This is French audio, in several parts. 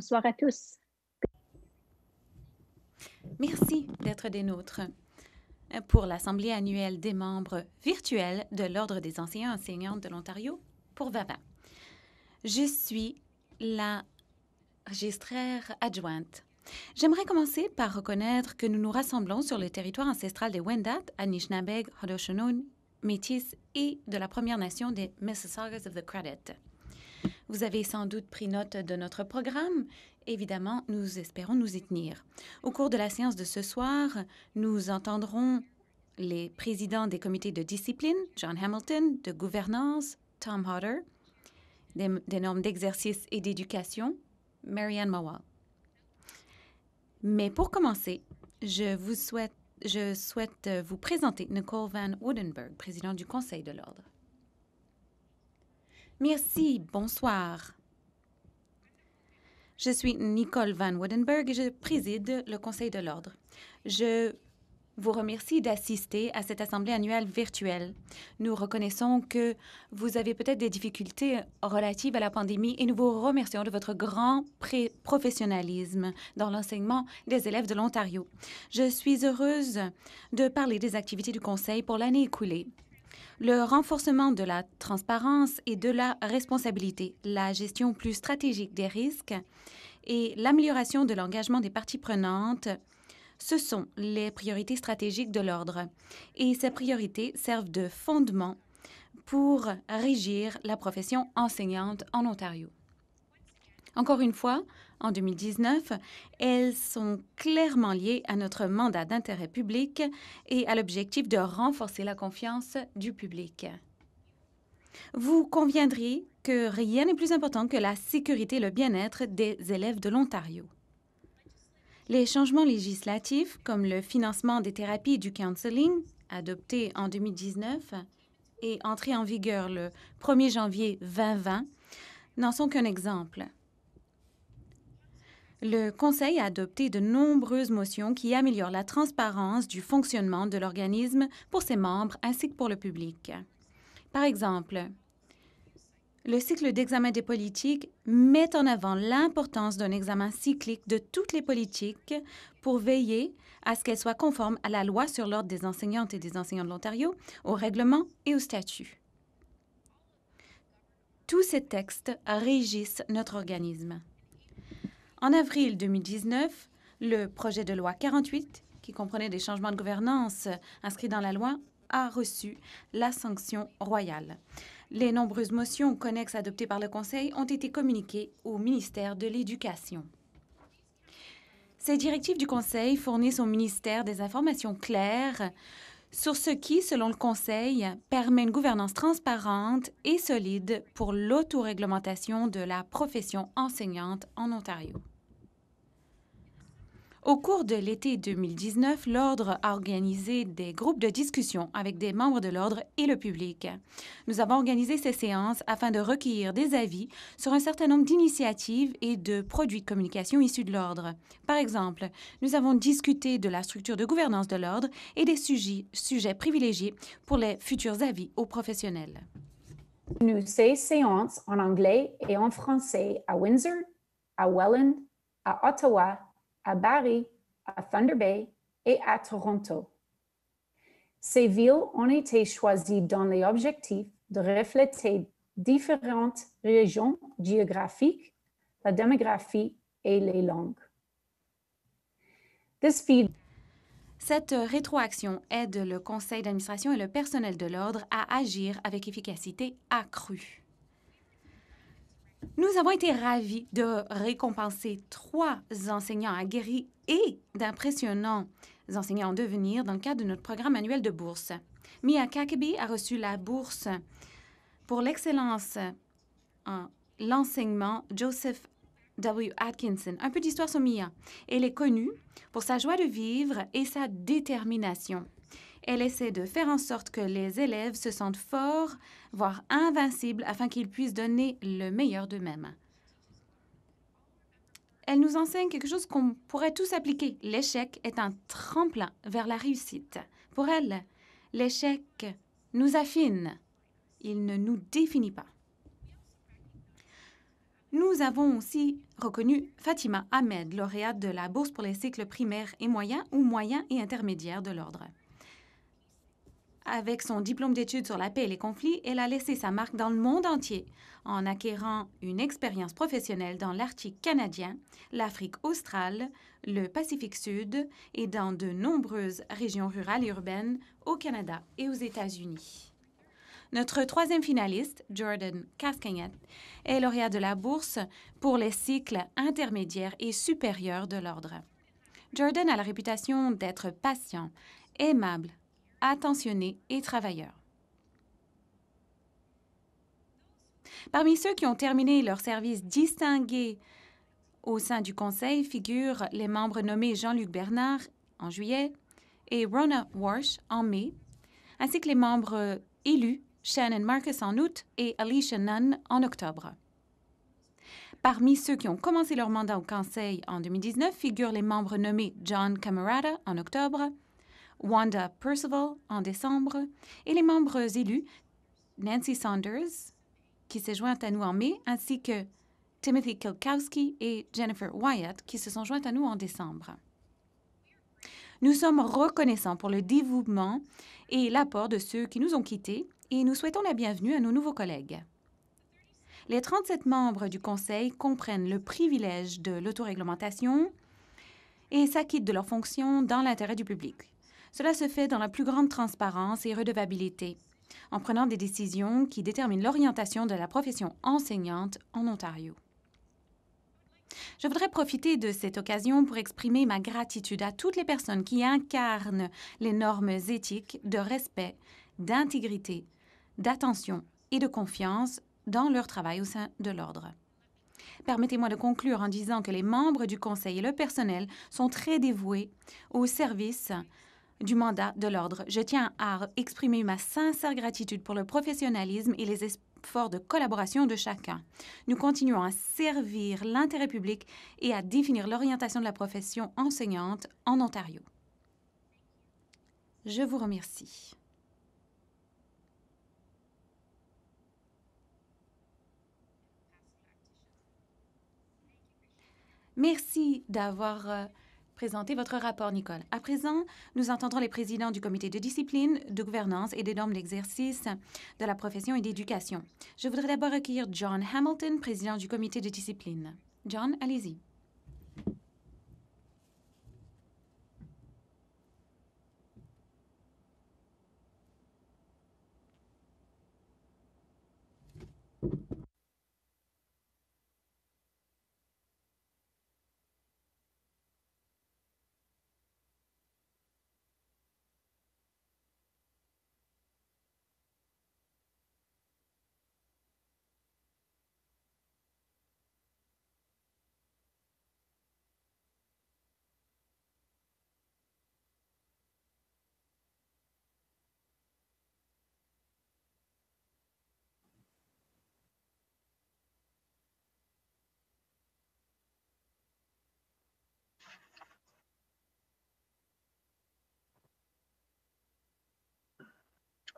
Bonsoir à tous. Merci d'être des nôtres. Pour l'Assemblée annuelle des membres virtuels de l'Ordre des enseignants enseignantes de l'Ontario, pour VAVA. Je suis la registraire adjointe. J'aimerais commencer par reconnaître que nous nous rassemblons sur le territoire ancestral des Wendat, Anishinaabeg, Haudenosaunee, Métis et de la Première Nation des Mississaugas of the Credit. Vous avez sans doute pris note de notre programme. Évidemment, nous espérons nous y tenir. Au cours de la séance de ce soir, nous entendrons les présidents des comités de discipline, John Hamilton, de gouvernance, Tom Hodder, des, normes d'exercice et d'éducation, Marianne Mawal. Mais pour commencer, je souhaite vous présenter Nicole Van Woodenberg, présidente du Conseil de l'Ordre. Merci, bonsoir. Je suis Nicole Van Woudenberg et je préside le Conseil de l'Ordre. Je vous remercie d'assister à cette assemblée annuelle virtuelle. Nous reconnaissons que vous avez peut-être des difficultés relatives à la pandémie et nous vous remercions de votre grand professionnalisme dans l'enseignement des élèves de l'Ontario. Je suis heureuse de parler des activités du Conseil pour l'année écoulée le renforcement de la transparence et de la responsabilité, la gestion plus stratégique des risques et l'amélioration de l'engagement des parties prenantes. Ce sont les priorités stratégiques de l'ordre et ces priorités servent de fondement pour régir la profession enseignante en Ontario. Encore une fois, en 2019, elles sont clairement liées à notre mandat d'intérêt public et à l'objectif de renforcer la confiance du public. Vous conviendrez que rien n'est plus important que la sécurité et le bien-être des élèves de l'Ontario. Les changements législatifs, comme le financement des thérapies du counseling, adopté en 2019 et entré en vigueur le 1er janvier 2020, n'en sont qu'un exemple. Le Conseil a adopté de nombreuses motions qui améliorent la transparence du fonctionnement de l'organisme pour ses membres ainsi que pour le public. Par exemple, le cycle d'examen des politiques met en avant l'importance d'un examen cyclique de toutes les politiques pour veiller à ce qu'elles soient conformes à la loi sur l'ordre des enseignantes et des enseignants de l'Ontario, au règlement et au statut. Tous ces textes régissent notre organisme. En avril 2019, le projet de loi 48, qui comprenait des changements de gouvernance euh, inscrits dans la loi, a reçu la sanction royale. Les nombreuses motions connexes adoptées par le Conseil ont été communiquées au ministère de l'Éducation. Ces directives du Conseil fournissent au ministère des informations claires sur ce qui, selon le Conseil, permet une gouvernance transparente et solide pour l'autoréglementation de la profession enseignante en Ontario. Au cours de l'été 2019, l'Ordre a organisé des groupes de discussion avec des membres de l'Ordre et le public. Nous avons organisé ces séances afin de recueillir des avis sur un certain nombre d'initiatives et de produits de communication issus de l'Ordre. Par exemple, nous avons discuté de la structure de gouvernance de l'Ordre et des sujets, privilégiés pour les futurs avis aux professionnels. Nous ces séances en anglais et en français à Windsor, à Welland, à Ottawa à Barrie, à Thunder Bay et à Toronto. Ces villes ont été choisies dans les objectifs de refléter différentes régions géographiques, la démographie et les langues. cette rétroaction aide le conseil d'administration et le personnel de l'ordre à agir avec efficacité accrue. Nous avons été ravis de récompenser trois enseignants aguerris et d'impressionnants enseignants en devenir dans le cadre de notre programme annuel de bourse. Mia Kakebi a reçu la bourse pour l'excellence en l'enseignement Joseph W. Atkinson. Un peu d'histoire sur Mia. Elle est connue pour sa joie de vivre et sa détermination. Elle essaie de faire en sorte que les élèves se sentent forts, voire invincibles, afin qu'ils puissent donner le meilleur d'eux-mêmes. Elle nous enseigne quelque chose qu'on pourrait tous appliquer. L'échec est un tremplin vers la réussite. Pour elle, l'échec nous affine. Il ne nous définit pas. Nous avons aussi reconnu Fatima Ahmed, lauréate de la Bourse pour les cycles primaires et moyens ou moyens et intermédiaires de l'ordre. Avec son diplôme d'études sur la paix et les conflits, elle a laissé sa marque dans le monde entier en acquérant une expérience professionnelle dans l'Arctique canadien, l'Afrique australe, le Pacifique Sud et dans de nombreuses régions rurales et urbaines au Canada et aux États-Unis. Notre troisième finaliste, Jordan Cascagnet, est lauréat de la bourse pour les cycles intermédiaires et supérieurs de l'ordre. Jordan a la réputation d'être patient, aimable, attentionnés et travailleurs. Parmi ceux qui ont terminé leur service distingué au sein du Conseil figurent les membres nommés Jean-Luc Bernard en juillet et Rona Warsh en mai, ainsi que les membres élus Shannon Marcus en août et Alicia Nunn en octobre. Parmi ceux qui ont commencé leur mandat au Conseil en 2019 figurent les membres nommés John Camerata en octobre, Wanda Percival en décembre et les membres élus Nancy Saunders, qui s'est jointe à nous en mai, ainsi que Timothy Kilkowski et Jennifer Wyatt, qui se sont jointes à nous en décembre. Nous sommes reconnaissants pour le dévouement et l'apport de ceux qui nous ont quittés et nous souhaitons la bienvenue à nos nouveaux collègues. Les 37 membres du Conseil comprennent le privilège de l'autoréglementation et s'acquittent de leurs fonctions dans l'intérêt du public. Cela se fait dans la plus grande transparence et redevabilité, en prenant des décisions qui déterminent l'orientation de la profession enseignante en Ontario. Je voudrais profiter de cette occasion pour exprimer ma gratitude à toutes les personnes qui incarnent les normes éthiques de respect, d'intégrité, d'attention et de confiance dans leur travail au sein de l'Ordre. Permettez-moi de conclure en disant que les membres du Conseil et le personnel sont très dévoués au service du mandat de l'ordre. Je tiens à exprimer ma sincère gratitude pour le professionnalisme et les efforts de collaboration de chacun. Nous continuons à servir l'intérêt public et à définir l'orientation de la profession enseignante en Ontario. Je vous remercie. Merci d'avoir euh, présenter votre rapport, Nicole. À présent, nous entendrons les présidents du comité de discipline, de gouvernance et des normes d'exercice de la profession et d'éducation. Je voudrais d'abord recueillir John Hamilton, président du comité de discipline. John, allez-y.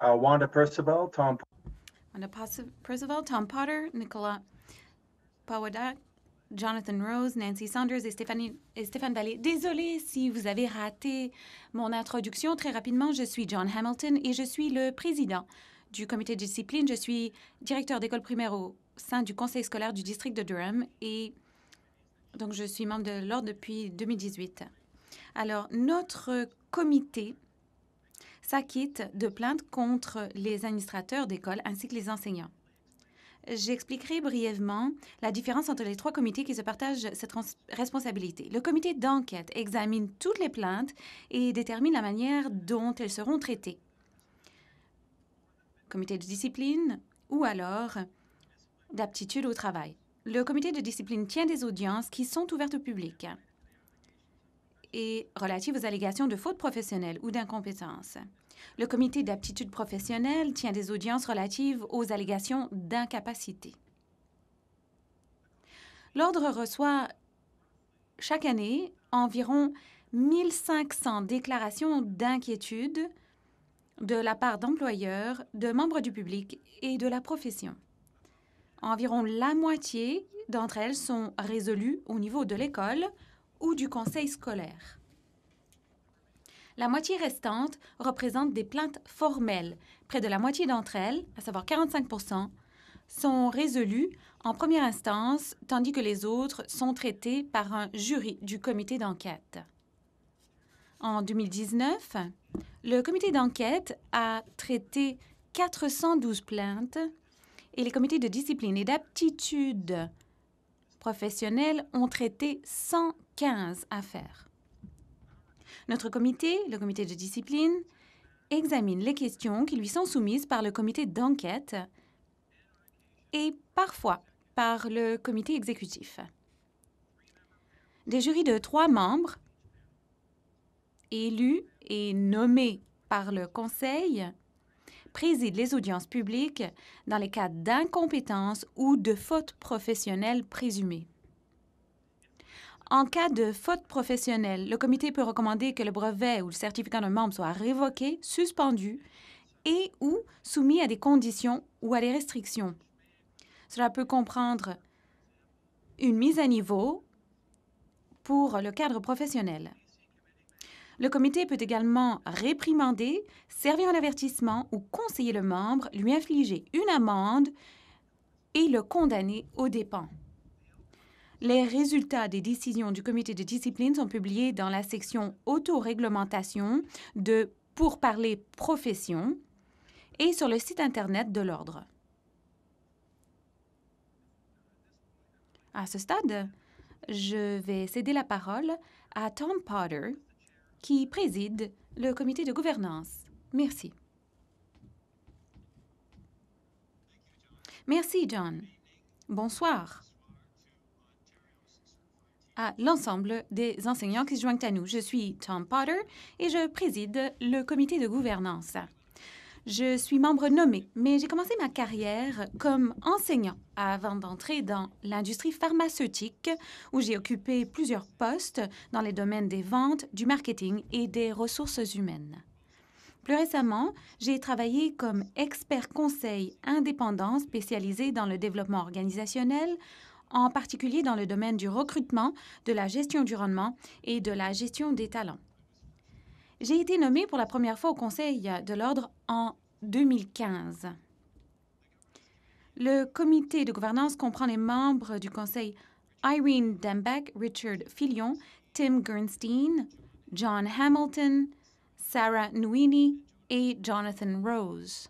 Uh, Wanda Percival, Tom. Potter, Nicola Powadak, Jonathan Rose, Nancy Saunders et, Stéphane Vallée. Désolée si vous avez raté mon introduction. Très rapidement, je suis John Hamilton et je suis le président du comité de discipline. Je suis directeur d'école primaire au sein du conseil scolaire du district de Durham et donc je suis membre de l'ordre depuis 2018. Alors, notre comité s'acquittent de plaintes contre les administrateurs d'école ainsi que les enseignants. J'expliquerai brièvement la différence entre les trois comités qui se partagent cette responsabilité. Le comité d'enquête examine toutes les plaintes et détermine la manière dont elles seront traitées. Comité de discipline ou alors d'aptitude au travail. Le comité de discipline tient des audiences qui sont ouvertes au public et relatives aux allégations de faute professionnelle ou d'incompétence. Le comité d'aptitude professionnelle tient des audiences relatives aux allégations d'incapacité. L'Ordre reçoit chaque année environ 1500 déclarations d'inquiétude de la part d'employeurs, de membres du public et de la profession. Environ la moitié d'entre elles sont résolues au niveau de l'école ou du conseil scolaire. La moitié restante représente des plaintes formelles. Près de la moitié d'entre elles, à savoir 45 sont résolues en première instance, tandis que les autres sont traitées par un jury du comité d'enquête. En 2019, le comité d'enquête a traité 412 plaintes et les comités de discipline et d'aptitude professionnelle ont traité 115 affaires. Notre comité, le comité de discipline, examine les questions qui lui sont soumises par le comité d'enquête et parfois par le comité exécutif. Des jurys de trois membres, élus et nommés par le Conseil, président les audiences publiques dans les cas d'incompétence ou de faute professionnelle présumée. En cas de faute professionnelle, le comité peut recommander que le brevet ou le certificat d'un membre soit révoqué, suspendu et ou soumis à des conditions ou à des restrictions. Cela peut comprendre une mise à niveau pour le cadre professionnel. Le comité peut également réprimander, servir un avertissement ou conseiller le membre, lui infliger une amende et le condamner aux dépens. Les résultats des décisions du comité de discipline sont publiés dans la section autoréglementation de Pour parler profession et sur le site Internet de l'Ordre. À ce stade, je vais céder la parole à Tom Potter, qui préside le comité de gouvernance. Merci. Merci, John. Bonsoir à l'ensemble des enseignants qui se joignent à nous. Je suis Tom Potter et je préside le comité de gouvernance. Je suis membre nommé, mais j'ai commencé ma carrière comme enseignant avant d'entrer dans l'industrie pharmaceutique où j'ai occupé plusieurs postes dans les domaines des ventes, du marketing et des ressources humaines. Plus récemment, j'ai travaillé comme expert conseil indépendant spécialisé dans le développement organisationnel, en particulier dans le domaine du recrutement, de la gestion du rendement et de la gestion des talents. J'ai été nommée pour la première fois au Conseil de l'ordre en 2015. Le comité de gouvernance comprend les membres du Conseil Irene Dembeck, Richard Filion, Tim Gernstein, John Hamilton, Sarah Nouini et Jonathan Rose.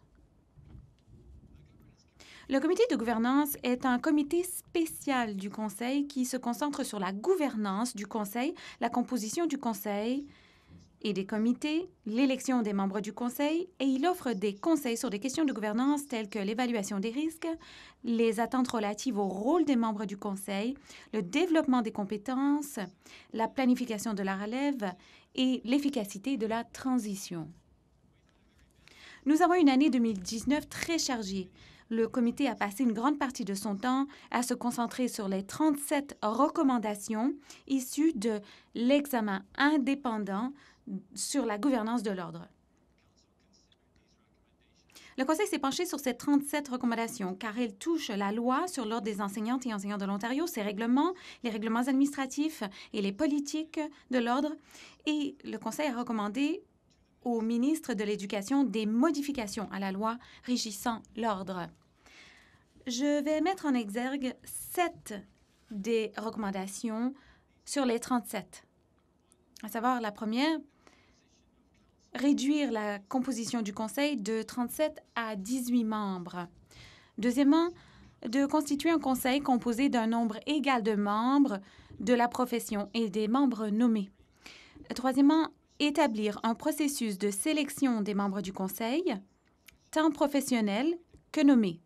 Le comité de gouvernance est un comité spécial du Conseil qui se concentre sur la gouvernance du Conseil, la composition du Conseil et des comités, l'élection des membres du Conseil, et il offre des conseils sur des questions de gouvernance telles que l'évaluation des risques, les attentes relatives au rôle des membres du Conseil, le développement des compétences, la planification de la relève et l'efficacité de la transition. Nous avons une année 2019 très chargée le comité a passé une grande partie de son temps à se concentrer sur les 37 recommandations issues de l'examen indépendant sur la gouvernance de l'ordre. Le Conseil s'est penché sur ces 37 recommandations car elles touchent la loi sur l'ordre des enseignantes et enseignants de l'Ontario, ses règlements, les règlements administratifs et les politiques de l'ordre. Et le Conseil a recommandé au ministre de l'Éducation des modifications à la loi régissant l'ordre je vais mettre en exergue sept des recommandations sur les 37, à savoir la première, réduire la composition du Conseil de 37 à 18 membres. Deuxièmement, de constituer un Conseil composé d'un nombre égal de membres de la profession et des membres nommés. Troisièmement, établir un processus de sélection des membres du Conseil, tant professionnels que nommés.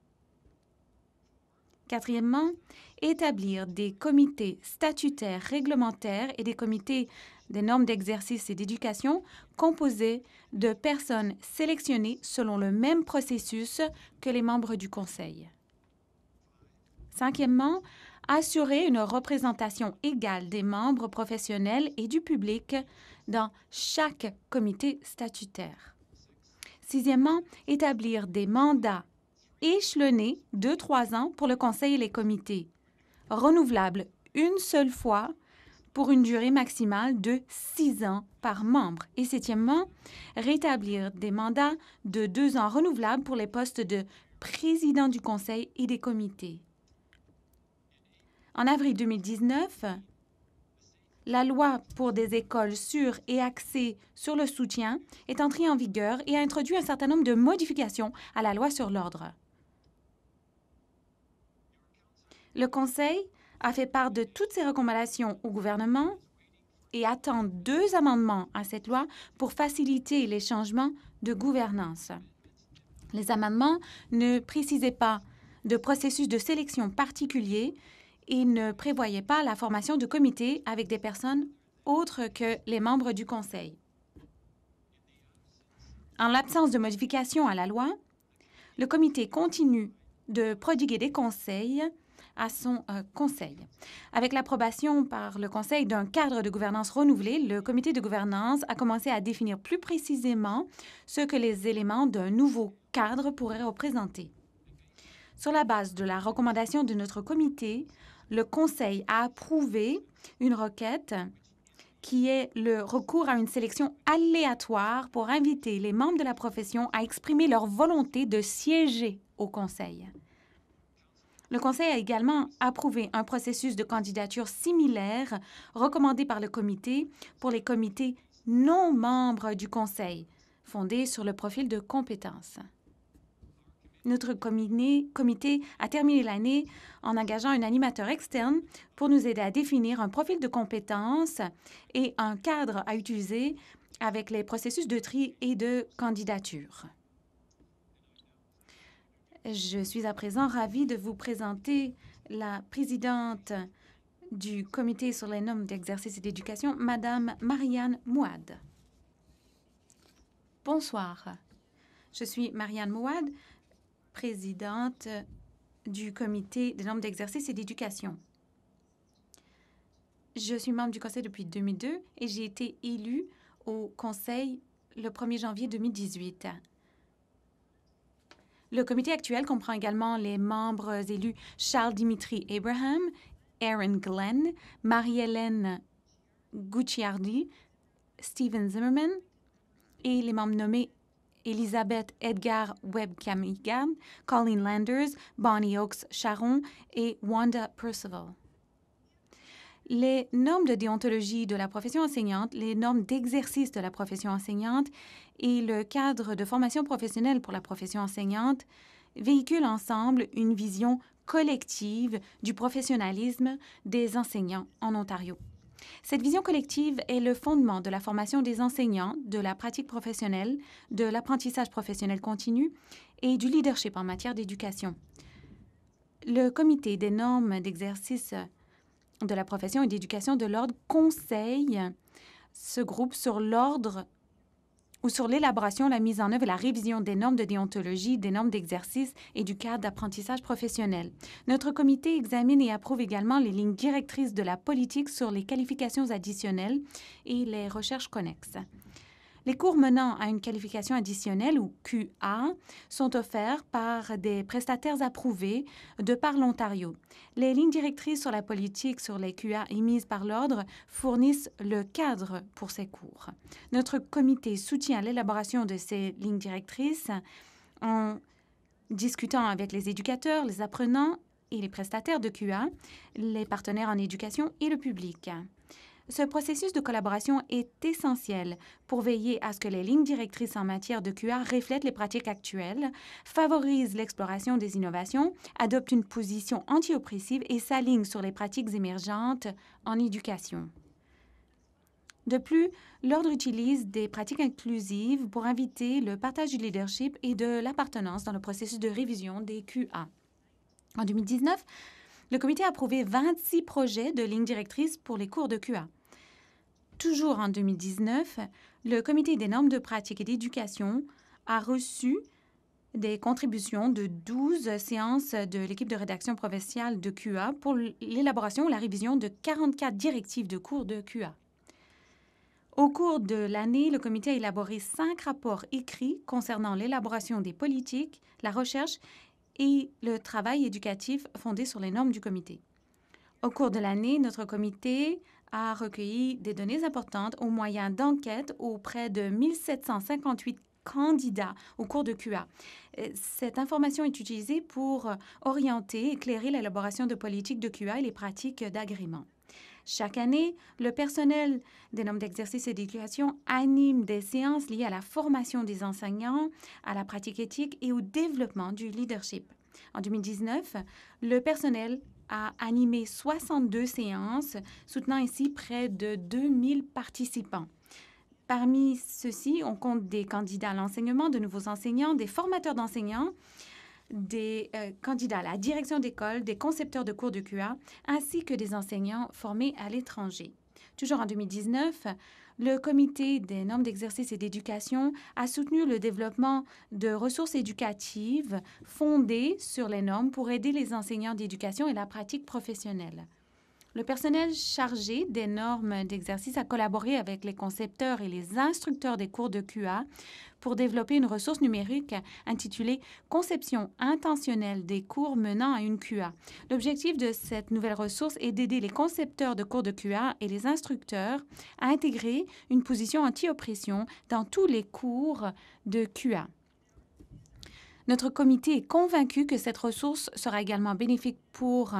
Quatrièmement, établir des comités statutaires réglementaires et des comités des normes d'exercice et d'éducation composés de personnes sélectionnées selon le même processus que les membres du Conseil. Cinquièmement, assurer une représentation égale des membres professionnels et du public dans chaque comité statutaire. Sixièmement, établir des mandats échelonné de trois ans pour le conseil et les comités. Renouvelable une seule fois pour une durée maximale de six ans par membre. Et septièmement, rétablir des mandats de deux ans renouvelables pour les postes de président du conseil et des comités. En avril 2019, la loi pour des écoles sûres et axées sur le soutien est entrée en vigueur et a introduit un certain nombre de modifications à la loi sur l'ordre. Le Conseil a fait part de toutes ses recommandations au gouvernement et attend deux amendements à cette loi pour faciliter les changements de gouvernance. Les amendements ne précisaient pas de processus de sélection particulier et ne prévoyaient pas la formation de comités avec des personnes autres que les membres du Conseil. En l'absence de modification à la loi, le comité continue de prodiguer des conseils à son euh, conseil. Avec l'approbation par le conseil d'un cadre de gouvernance renouvelé, le comité de gouvernance a commencé à définir plus précisément ce que les éléments d'un nouveau cadre pourraient représenter. Sur la base de la recommandation de notre comité, le Conseil a approuvé une requête qui est le recours à une sélection aléatoire pour inviter les membres de la profession à exprimer leur volonté de siéger au Conseil. Le Conseil a également approuvé un processus de candidature similaire recommandé par le comité pour les comités non membres du Conseil, fondé sur le profil de compétences. Notre comité a terminé l'année en engageant un animateur externe pour nous aider à définir un profil de compétences et un cadre à utiliser avec les processus de tri et de candidature. Je suis à présent ravie de vous présenter la présidente du Comité sur les normes d'exercice et d'éducation, Madame Marianne Mouad. Bonsoir. Je suis Marianne Mouad, présidente du Comité des normes d'exercice et d'éducation. Je suis membre du Conseil depuis 2002 et j'ai été élue au Conseil le 1er janvier 2018. Le comité actuel comprend également les membres élus Charles Dimitri Abraham, Aaron Glenn, Marie-Hélène Gucciardi, Stephen Zimmerman et les membres nommés Elisabeth Edgar webb Camigan, Colleen Landers, Bonnie Oaks Charon et Wanda Percival les normes de déontologie de la profession enseignante, les normes d'exercice de la profession enseignante et le cadre de formation professionnelle pour la profession enseignante véhiculent ensemble une vision collective du professionnalisme des enseignants en Ontario. Cette vision collective est le fondement de la formation des enseignants, de la pratique professionnelle, de l'apprentissage professionnel continu et du leadership en matière d'éducation. Le comité des normes d'exercice de la profession et d'éducation de l'ordre conseille ce groupe sur l'ordre ou sur l'élaboration, la mise en œuvre et la révision des normes de déontologie, des normes d'exercice et du cadre d'apprentissage professionnel. Notre comité examine et approuve également les lignes directrices de la politique sur les qualifications additionnelles et les recherches connexes. Les cours menant à une qualification additionnelle ou QA sont offerts par des prestataires approuvés de par l'Ontario. Les lignes directrices sur la politique sur les QA émises par l'Ordre fournissent le cadre pour ces cours. Notre comité soutient l'élaboration de ces lignes directrices en discutant avec les éducateurs, les apprenants et les prestataires de QA, les partenaires en éducation et le public. Ce processus de collaboration est essentiel pour veiller à ce que les lignes directrices en matière de QA reflètent les pratiques actuelles, favorisent l'exploration des innovations, adoptent une position anti-oppressive et s'alignent sur les pratiques émergentes en éducation. De plus, l'Ordre utilise des pratiques inclusives pour inviter le partage du leadership et de l'appartenance dans le processus de révision des QA. En 2019, le comité a approuvé 26 projets de lignes directrices pour les cours de QA. Toujours en 2019, le comité des normes de pratique et d'éducation a reçu des contributions de 12 séances de l'équipe de rédaction provinciale de QA pour l'élaboration ou la révision de 44 directives de cours de QA. Au cours de l'année, le comité a élaboré cinq rapports écrits concernant l'élaboration des politiques, la recherche et le travail éducatif fondé sur les normes du comité. Au cours de l'année, notre comité a recueilli des données importantes au moyen d'enquêtes auprès de 1758 candidats au cours de QA. Euh, cette information est utilisée pour orienter, et éclairer l'élaboration de politiques de QA et les pratiques d'agrément. Chaque année, le personnel des normes d'exercice et d'éducation anime des séances liées à la formation des enseignants, à la pratique éthique et au développement du leadership. En 2019, le personnel a animé 62 séances, soutenant ainsi près de 2000 participants. Parmi ceux-ci, on compte des candidats à l'enseignement, de nouveaux enseignants, des formateurs d'enseignants, des euh, candidats à la direction d'école, des concepteurs de cours de QA, ainsi que des enseignants formés à l'étranger. Toujours en 2019, le Comité des normes d'exercice et d'éducation a soutenu le développement de ressources éducatives fondées sur les normes pour aider les enseignants d'éducation et la pratique professionnelle. Le personnel chargé des normes d'exercice a collaboré avec les concepteurs et les instructeurs des cours de QA pour développer une ressource numérique intitulée Conception intentionnelle des cours menant à une QA. L'objectif de cette nouvelle ressource est d'aider les concepteurs de cours de QA et les instructeurs à intégrer une position anti-oppression dans tous les cours de QA. Notre comité est convaincu que cette ressource sera également bénéfique pour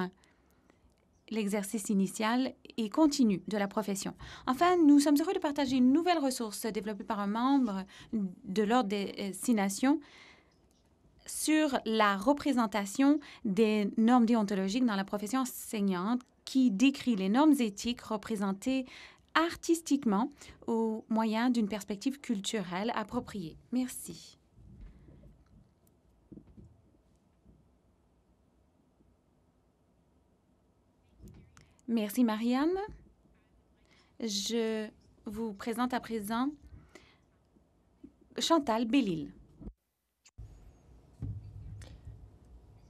l'exercice initial et continu de la profession. Enfin, nous sommes heureux de partager une nouvelle ressource développée par un membre de l'Ordre des euh, Six sur la représentation des normes déontologiques dans la profession enseignante qui décrit les normes éthiques représentées artistiquement au moyen d'une perspective culturelle appropriée. Merci. Merci Mariam. Je vous présente à présent Chantal Bellil.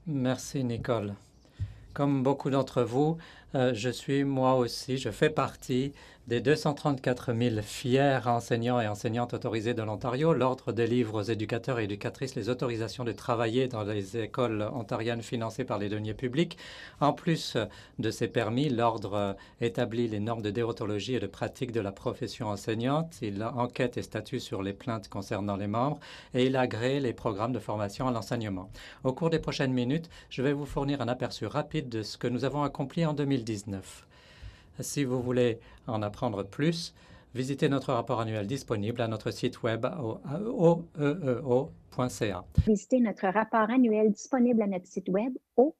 Merci Nicole. Comme beaucoup d'entre vous, euh, je suis moi aussi, je fais partie des 234 000 fiers enseignants et enseignantes autorisés de l'Ontario, l'Ordre délivre aux éducateurs et éducatrices les autorisations de travailler dans les écoles ontariennes financées par les deniers publics. En plus de ces permis, l'Ordre établit les normes de déontologie et de pratique de la profession enseignante. Il enquête et statue sur les plaintes concernant les membres et il agrée les programmes de formation à l'enseignement. Au cours des prochaines minutes, je vais vous fournir un aperçu rapide de ce que nous avons accompli en 2019. Si vous voulez en apprendre plus, visitez notre rapport annuel disponible à notre site web e, e, oeeo.ca. Visitez notre rapport annuel disponible à notre site web e,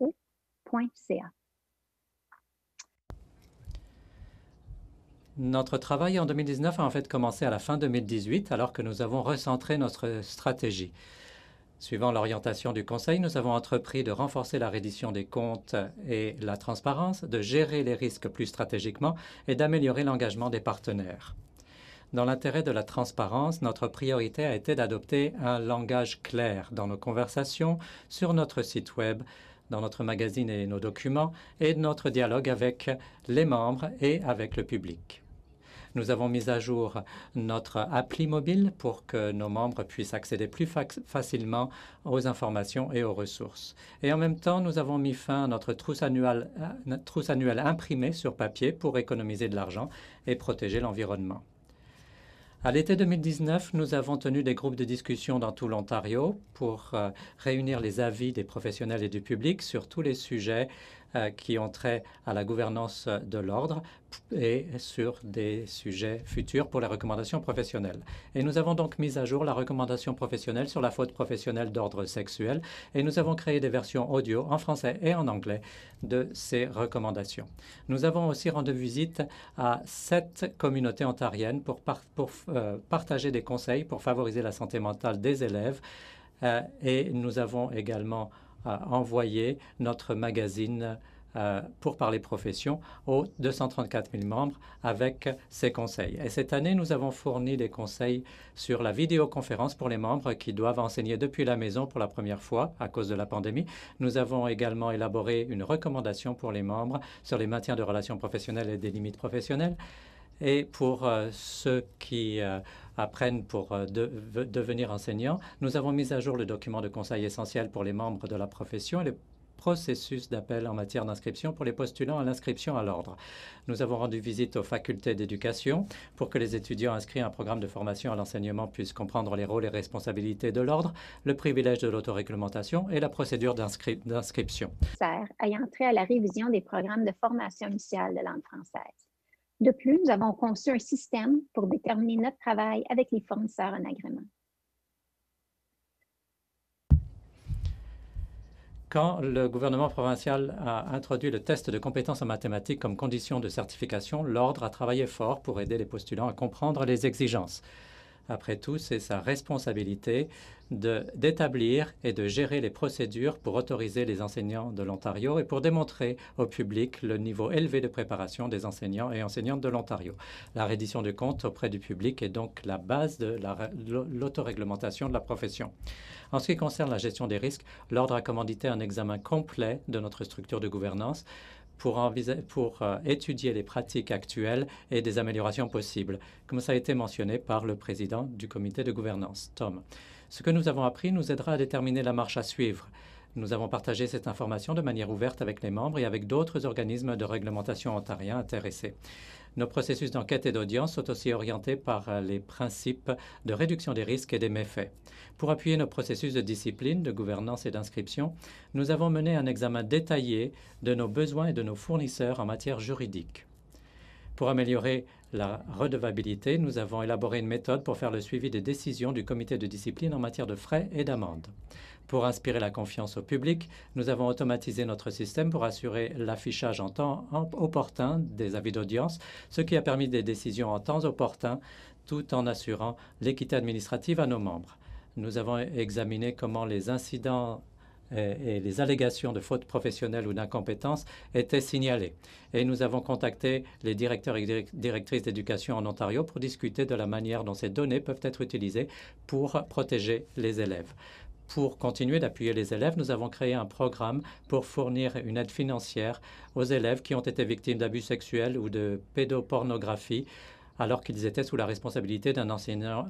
oeeo.ca. Notre travail en 2019 a en fait commencé à la fin 2018 alors que nous avons recentré notre stratégie. Suivant l'orientation du Conseil, nous avons entrepris de renforcer la reddition des comptes et la transparence, de gérer les risques plus stratégiquement et d'améliorer l'engagement des partenaires. Dans l'intérêt de la transparence, notre priorité a été d'adopter un langage clair dans nos conversations, sur notre site Web, dans notre magazine et nos documents, et notre dialogue avec les membres et avec le public. Nous avons mis à jour notre appli mobile pour que nos membres puissent accéder plus facilement aux informations et aux ressources. Et en même temps, nous avons mis fin à notre trousse euh, annuelle, imprimée sur papier pour économiser de l'argent et protéger l'environnement. À l'été 2019, nous avons tenu des groupes de discussion dans tout l'Ontario pour euh, réunir les avis des professionnels et du public sur tous les sujets euh, qui ont trait à la gouvernance euh, de l'ordre et sur des sujets futurs pour les recommandations professionnelles. Et nous avons donc mis à jour la recommandation professionnelle sur la faute professionnelle d'ordre sexuel et nous avons créé des versions audio en français et en anglais de ces recommandations. Nous avons aussi rendu visite à sept communautés ontariennes pour, euh, partager des conseils pour favoriser la santé mentale des élèves et nous avons également envoyer notre magazine euh, pour parler profession aux 234 000 membres avec ses conseils. Et cette année, nous avons fourni des conseils sur la vidéoconférence pour les membres qui doivent enseigner depuis la maison pour la première fois à cause de la pandémie. Nous avons également élaboré une recommandation pour les membres sur les maintiens de relations professionnelles et des limites professionnelles. Et pour euh, ceux qui euh, apprennent pour euh, devenir enseignants. Nous avons mis à jour le document de conseil essentiel pour les membres de la profession et le processus d'appel en matière d'inscription pour les postulants à l'inscription à l'ordre. Nous avons rendu visite aux facultés d'éducation pour que les étudiants inscrits à un programme de formation à l'enseignement puissent comprendre les rôles et responsabilités de l'ordre, le privilège de l'autoréglementation et la procédure d'inscription. Ayant trait à la révision des programmes de formation initiale de langue française. De plus, nous avons conçu un système pour déterminer notre travail avec les fournisseurs en agrément. Quand le gouvernement provincial a introduit le test de compétences en mathématiques comme condition de certification, l'Ordre a travaillé fort pour aider les postulants à comprendre les exigences. Après tout, c'est sa responsabilité d'établir et de gérer les procédures pour autoriser les enseignants de l'Ontario et pour démontrer au public le niveau élevé de préparation des enseignants et enseignantes de l'Ontario. La reddition de comptes auprès du public est donc la base de l'autoréglementation de la profession. En ce qui concerne la gestion des risques, l'Ordre a commandité un examen complet de notre structure de gouvernance pour, euh, étudier les pratiques actuelles et des améliorations possibles, comme ça a été mentionné par le président du comité de gouvernance, Tom. Ce que nous avons appris nous aidera à déterminer la marche à suivre. Nous avons partagé cette information de manière ouverte avec les membres et avec d'autres organismes de réglementation ontariens intéressés. Nos processus d'enquête et d'audience sont aussi orientés par euh, les principes de réduction des risques et des méfaits. Pour appuyer nos processus de discipline, de gouvernance et d'inscription, nous avons mené un examen détaillé de nos besoins et de nos fournisseurs en matière juridique. Pour améliorer la redevabilité, nous avons élaboré une méthode pour faire le suivi des décisions du comité de discipline en matière de frais et d'amendes. Pour inspirer la confiance au public, nous avons automatisé notre système pour assurer l'affichage en temps opportun des avis d'audience, ce qui a permis des décisions en temps opportun tout en assurant l'équité administrative à nos membres. Nous avons examiné comment les incidents euh, et, les allégations de faute professionnelle ou d'incompétence étaient signalées. Et nous avons contacté les directeurs et directrices d'éducation en Ontario pour discuter de la manière dont ces données peuvent être utilisées pour protéger les élèves. Pour continuer d'appuyer les élèves, nous avons créé un programme pour fournir une aide financière aux élèves qui ont été victimes d'abus sexuels ou de pédopornographie alors qu'ils étaient sous la responsabilité d'un enseignant,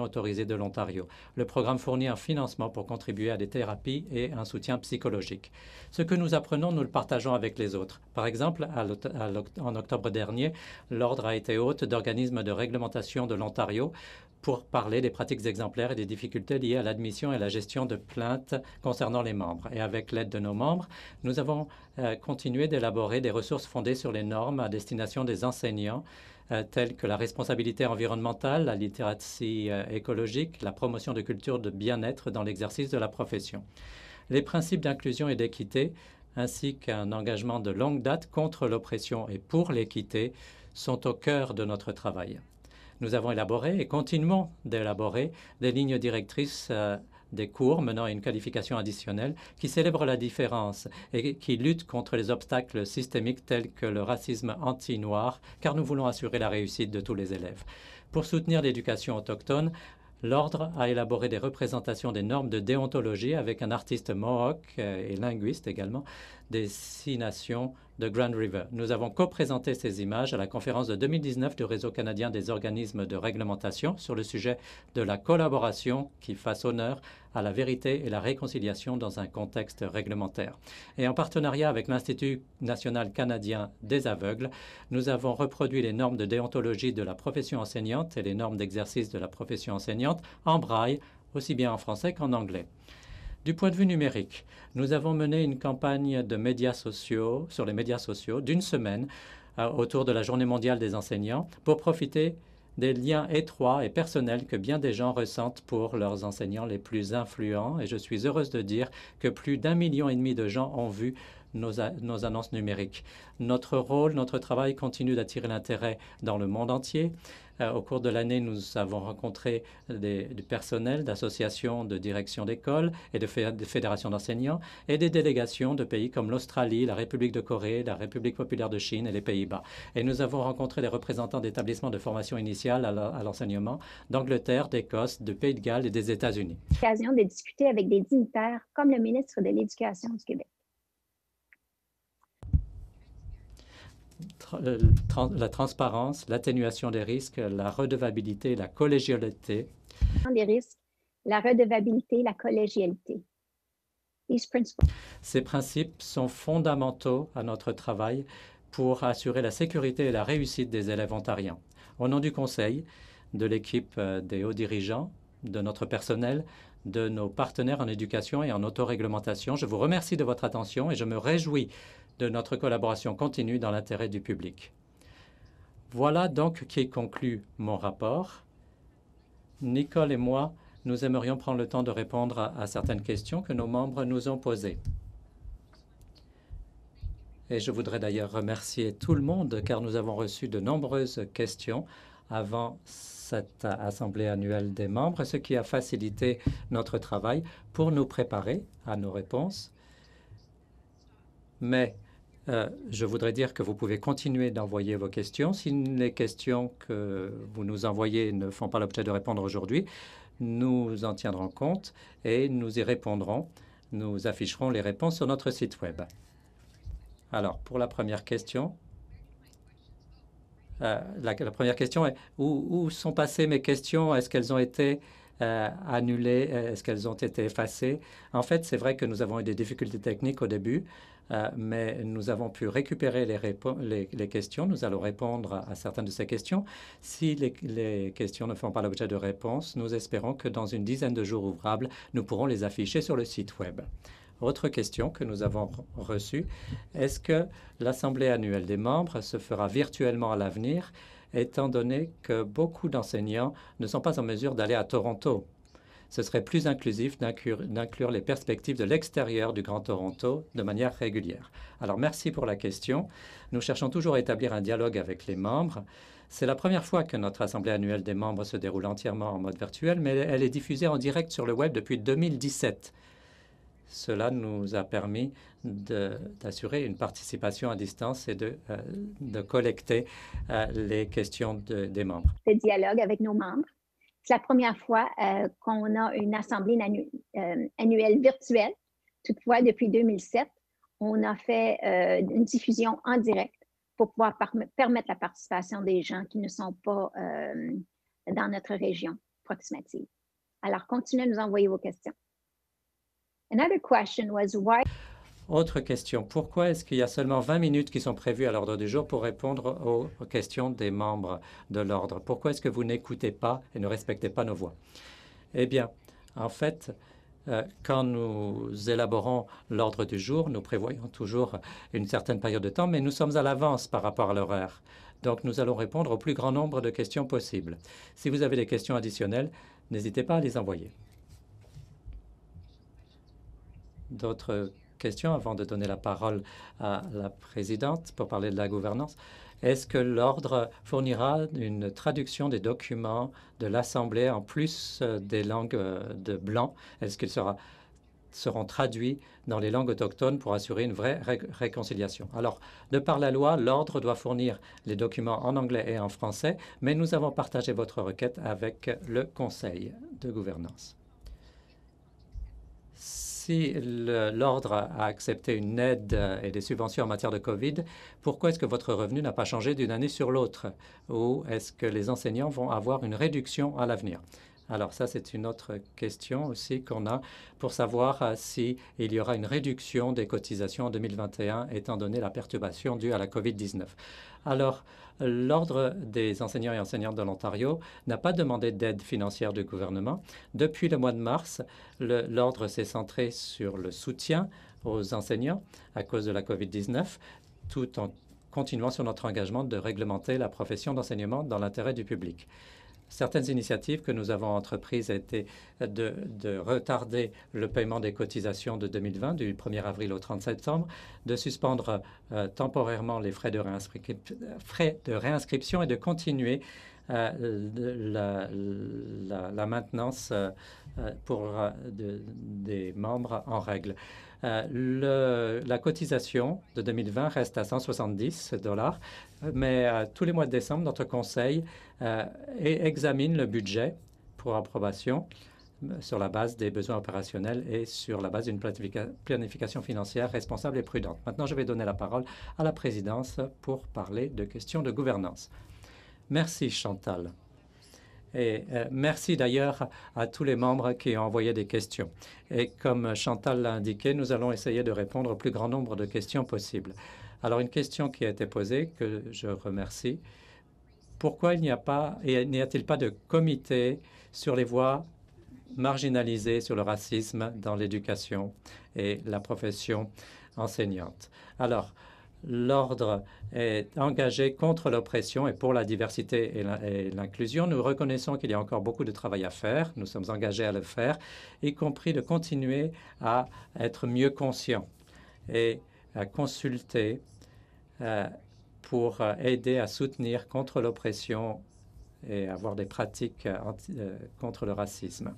autorisé de l'Ontario. Le programme fournit un financement pour contribuer à des thérapies et un soutien psychologique. Ce que nous apprenons, nous le partageons avec les autres. Par exemple, en octobre dernier, l'Ordre a été hôte d'organismes de réglementation de l'Ontario pour parler des pratiques exemplaires et des difficultés liées à l'admission et à la gestion de plaintes concernant les membres. Et avec l'aide de nos membres, nous avons euh, continué d'élaborer des ressources fondées sur les normes à destination des enseignants, euh, telles que la responsabilité environnementale, la littératie euh, écologique, la promotion de cultures de bien-être dans l'exercice de la profession. Les principes d'inclusion et d'équité, ainsi qu'un engagement de longue date contre l'oppression et pour l'équité, sont au cœur de notre travail. Nous avons élaboré et continuons d'élaborer des lignes directrices euh, des cours menant à une qualification additionnelle qui célèbre la différence et qui lutte contre les obstacles systémiques tels que le racisme anti-noir, car nous voulons assurer la réussite de tous les élèves. Pour soutenir l'éducation autochtone, L'Ordre a élaboré des représentations des normes de déontologie avec un artiste mohawk euh, et linguiste également des six de Grand River. Nous avons co-présenté ces images à la conférence de 2019 du Réseau canadien des organismes de réglementation sur le sujet de la collaboration qui fasse honneur à la vérité et la réconciliation dans un contexte réglementaire. Et en partenariat avec l'Institut national canadien des aveugles, nous avons reproduit les normes de déontologie de la profession enseignante et les normes d'exercice de la profession enseignante en braille, aussi bien en français qu'en anglais. Du point de vue numérique, nous avons mené une campagne de médias sociaux, sur les médias sociaux, d'une semaine euh, autour de la Journée mondiale des enseignants pour profiter des liens étroits et personnels que bien des gens ressentent pour leurs enseignants les plus influents. Et je suis heureuse de dire que plus d'un million et demi de gens ont vu nos, nos, annonces numériques. Notre rôle, notre travail continue d'attirer l'intérêt dans le monde entier. Euh, au cours de l'année, nous avons rencontré des, du personnel d'associations de direction d'école et de, fédérations d'enseignants et des délégations de pays comme l'Australie, la République de Corée, la République populaire de Chine et les Pays-Bas. Et nous avons rencontré des représentants d'établissements de formation initiale à l'enseignement d'Angleterre, d'Écosse, de Pays de Galles et des États-Unis. L'occasion de discuter avec des dignitaires comme le ministre de l'Éducation du Québec. Euh, la transparence, l'atténuation des risques, la redevabilité, la collégialité. Des risques, la redevabilité, la collégialité. Ces principes sont fondamentaux à notre travail pour assurer la sécurité et la réussite des élèves ontariens. Au nom du Conseil, de l'équipe euh, des hauts dirigeants, de notre personnel, de nos partenaires en éducation et en autoréglementation, je vous remercie de votre attention et je me réjouis de notre collaboration continue dans l'intérêt du public. Voilà donc qui conclut mon rapport. Nicole et moi, nous aimerions prendre le temps de répondre à, à certaines questions que nos membres nous ont posées. Et je voudrais d'ailleurs remercier tout le monde car nous avons reçu de nombreuses questions avant cette assemblée annuelle des membres, ce qui a facilité notre travail pour nous préparer à nos réponses mais euh, je voudrais dire que vous pouvez continuer d'envoyer vos questions. Si les questions que vous nous envoyez ne font pas l'objet de répondre aujourd'hui, nous en tiendrons compte et nous y répondrons. Nous afficherons les réponses sur notre site web. Alors, pour la première question, euh, la, première question est où, sont passées mes questions Est-ce qu'elles ont été euh, annulées Est-ce qu'elles ont été effacées En fait, c'est vrai que nous avons eu des difficultés techniques au début. Euh, mais nous avons pu récupérer les, questions. Nous allons répondre à, certaines de ces questions. Si les, les questions ne font pas l'objet de réponses, nous espérons que dans une dizaine de jours ouvrables, nous pourrons les afficher sur le site Web. Autre question que nous avons reçue, est-ce que l'Assemblée annuelle des membres se fera virtuellement à l'avenir, étant donné que beaucoup d'enseignants ne sont pas en mesure d'aller à Toronto ce serait plus inclusif d'inclure les perspectives de l'extérieur du Grand Toronto de manière régulière. Alors merci pour la question. Nous cherchons toujours à établir un dialogue avec les membres. C'est la première fois que notre assemblée annuelle des membres se déroule entièrement en mode virtuel, mais elle est diffusée en direct sur le web depuis 2017. Cela nous a permis d'assurer une participation à distance et de, euh, collecter euh, les questions des membres. Le dialogue avec nos membres c'est la première fois euh, qu'on a une assemblée euh, annuelle virtuelle. Toutefois, depuis 2007, on a fait euh, une diffusion en direct pour pouvoir permettre la participation des gens qui ne sont pas dans notre région proximative. Alors, continuez à nous envoyer vos questions. Another question was why... Autre question, pourquoi est-ce qu'il y a seulement 20 minutes qui sont prévues à l'ordre du jour pour répondre aux questions des membres de l'ordre Pourquoi est-ce que vous n'écoutez pas et ne respectez pas nos voix Eh bien, en fait, euh, quand nous élaborons l'ordre du jour, nous prévoyons toujours une certaine période de temps, mais nous sommes à l'avance par rapport à l'horaire. Donc, nous allons répondre au plus grand nombre de questions possibles. Si vous avez des questions additionnelles, n'hésitez pas à les envoyer. D'autres question avant de donner la parole à la présidente pour parler de la gouvernance. Est-ce que l'ordre fournira une traduction des documents de l'Assemblée en plus euh, des langues euh, de blanc Est-ce qu'ils seront traduits dans les langues autochtones pour assurer une vraie réconciliation. Alors, de par la loi, l'ordre doit fournir les documents en anglais et en français, mais nous avons partagé votre requête avec le Conseil de gouvernance si l'ordre a accepté une aide euh, et des subventions en matière de COVID, pourquoi est-ce que votre revenu n'a pas changé d'une année sur l'autre Ou est-ce que les enseignants vont avoir une réduction à l'avenir alors ça, c'est une autre question aussi qu'on a pour savoir euh, s'il y aura une réduction des cotisations en 2021 étant donné la perturbation due à la COVID-19. Alors, l'Ordre des enseignants et enseignantes de l'Ontario n'a pas demandé d'aide financière du gouvernement. Depuis le mois de mars, l'Ordre s'est centré sur le soutien aux enseignants à cause de la COVID-19, tout en continuant sur notre engagement de réglementer la profession d'enseignement dans l'intérêt du public certaines initiatives que nous avons entreprises étaient de, retarder le paiement des cotisations de 2020, du 1er avril au 30 septembre, de suspendre euh, temporairement les frais de, réinscription et de continuer euh, la, maintenance euh, pour des membres en règle. la cotisation de 2020 reste à 170 dollars, mais euh, tous les mois de décembre, notre conseil euh, examine le budget pour approbation euh, sur la base des besoins opérationnels et sur la base d'une planification financière responsable et prudente. Maintenant, je vais donner la parole à la présidence pour parler de questions de gouvernance. Merci, Chantal. Et merci d'ailleurs à tous les membres qui ont envoyé des questions. Et comme Chantal l'a indiqué, nous allons essayer de répondre au plus grand nombre de questions possibles. Alors, une question qui a été posée, que je remercie. Pourquoi il n'y a pas, et n'y a-t-il pas de comité sur les voies marginalisées sur le racisme dans l'éducation et la profession enseignante? Alors, l'ordre est engagé contre l'oppression et pour la diversité et l'inclusion. Nous reconnaissons qu'il y a encore beaucoup de travail à faire. Nous sommes engagés à le faire, y compris de continuer à être mieux conscients et à consulter euh, pour euh, aider à soutenir contre l'oppression et avoir des pratiques euh, contre le racisme.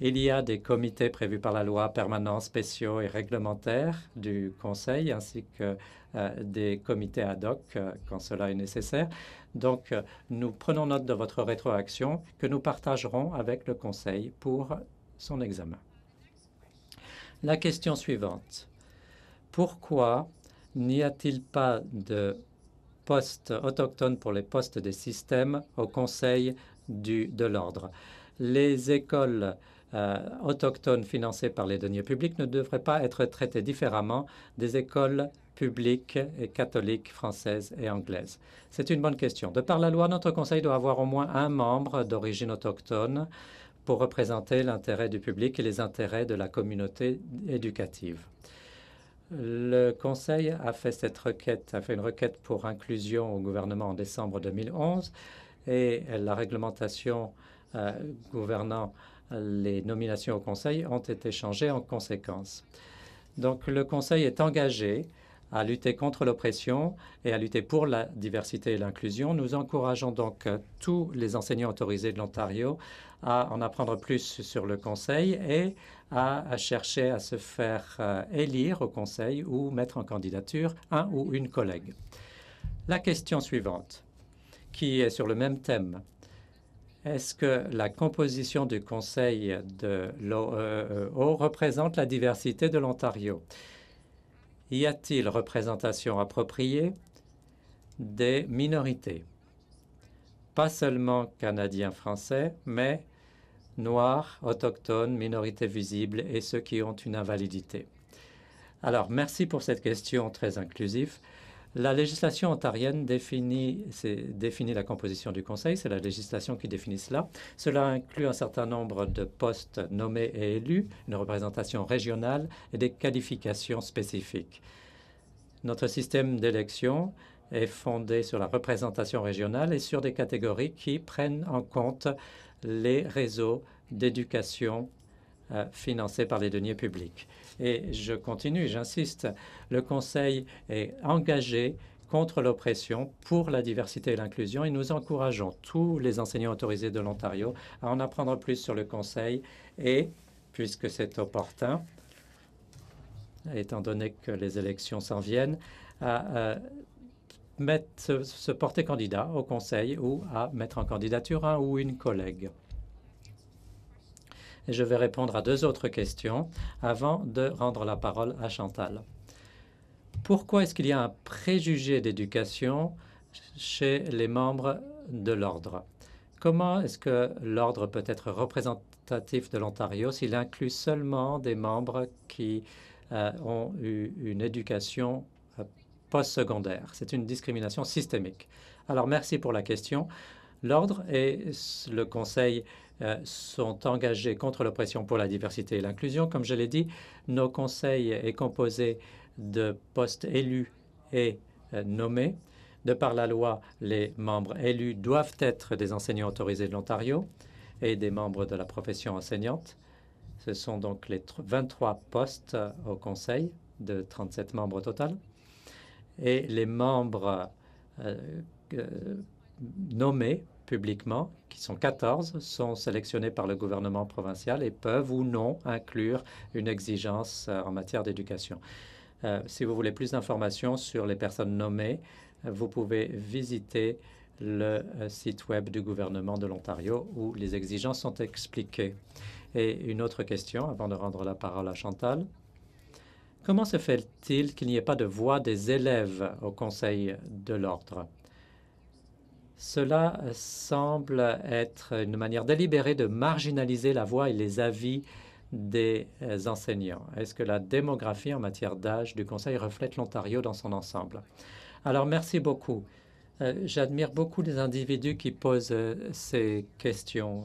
Il y a des comités prévus par la loi permanents, spéciaux et réglementaires du Conseil, ainsi que des comités ad hoc quand cela est nécessaire. Donc, nous prenons note de votre rétroaction que nous partagerons avec le Conseil pour son examen. La question suivante. Pourquoi n'y a-t-il pas de postes autochtones pour les postes des systèmes au Conseil du, de l'ordre Les écoles euh, autochtones financées par les deniers publics ne devraient pas être traitées différemment des écoles publiques et catholiques françaises et anglaises C'est une bonne question. De par la loi, notre Conseil doit avoir au moins un membre d'origine autochtone pour représenter l'intérêt du public et les intérêts de la communauté éducative. Le Conseil a fait cette requête, a fait une requête pour inclusion au gouvernement en décembre 2011 et la réglementation euh, gouvernant euh, les nominations au Conseil ont été changées en conséquence. Donc le Conseil est engagé à lutter contre l'oppression et à lutter pour la diversité et l'inclusion. Nous encourageons donc euh, tous les enseignants autorisés de l'Ontario à en apprendre plus sur le Conseil et à, chercher à se faire euh, élire au Conseil ou mettre en candidature un ou une collègue. La question suivante, qui est sur le même thème, est-ce que la composition du Conseil de l'OEO euh, euh, représente la diversité de l'Ontario Y a-t-il représentation appropriée des minorités pas seulement canadiens-français, mais noirs, autochtones, minorités visibles et ceux qui ont une invalidité. Alors, merci pour cette question très inclusive. La législation ontarienne définit, la composition du Conseil, c'est la législation qui définit cela. Cela inclut un certain nombre de postes nommés et élus, une représentation régionale et des qualifications spécifiques. Notre système d'élection est fondée sur la représentation régionale et sur des catégories qui prennent en compte les réseaux d'éducation euh, financés par les deniers publics. Et je continue, j'insiste, le Conseil est engagé contre l'oppression, pour la diversité et l'inclusion, et nous encourageons tous les enseignants autorisés de l'Ontario à en apprendre plus sur le Conseil et, puisque c'est opportun, étant donné que les élections s'en viennent, à euh, mettre, se, porter candidat au conseil ou à mettre en candidature un ou une collègue. je vais répondre à deux autres questions avant de rendre la parole à Chantal. Pourquoi est-ce qu'il y a un préjugé d'éducation chez les membres de l'ordre Comment est-ce que l'ordre peut être représentatif de l'Ontario s'il inclut seulement des membres qui euh, ont eu une éducation postsecondaire. C'est une discrimination systémique. Alors merci pour la question. L'ordre et le Conseil euh, sont engagés contre l'oppression pour la diversité et l'inclusion. Comme je l'ai dit, nos conseils sont composés de postes élus et euh, nommés. De par la loi, les membres élus doivent être des enseignants autorisés de l'Ontario et des membres de la profession enseignante. Ce sont donc les 23 postes euh, au Conseil de 37 membres au total et les membres euh, nommés publiquement, qui sont 14, sont sélectionnés par le gouvernement provincial et peuvent ou non inclure une exigence euh, en matière d'éducation. Euh, si vous voulez plus d'informations sur les personnes nommées, vous pouvez visiter le site web du gouvernement de l'Ontario où les exigences sont expliquées. Et une autre question avant de rendre la parole à Chantal. Comment se fait-il qu'il n'y ait pas de voix des élèves au Conseil de l'ordre Cela semble être une manière délibérée de marginaliser la voix et les avis des enseignants. Est-ce que la démographie en matière d'âge du Conseil reflète l'Ontario dans son ensemble Alors, merci beaucoup. Euh, j'admire beaucoup les individus qui posent euh, ces questions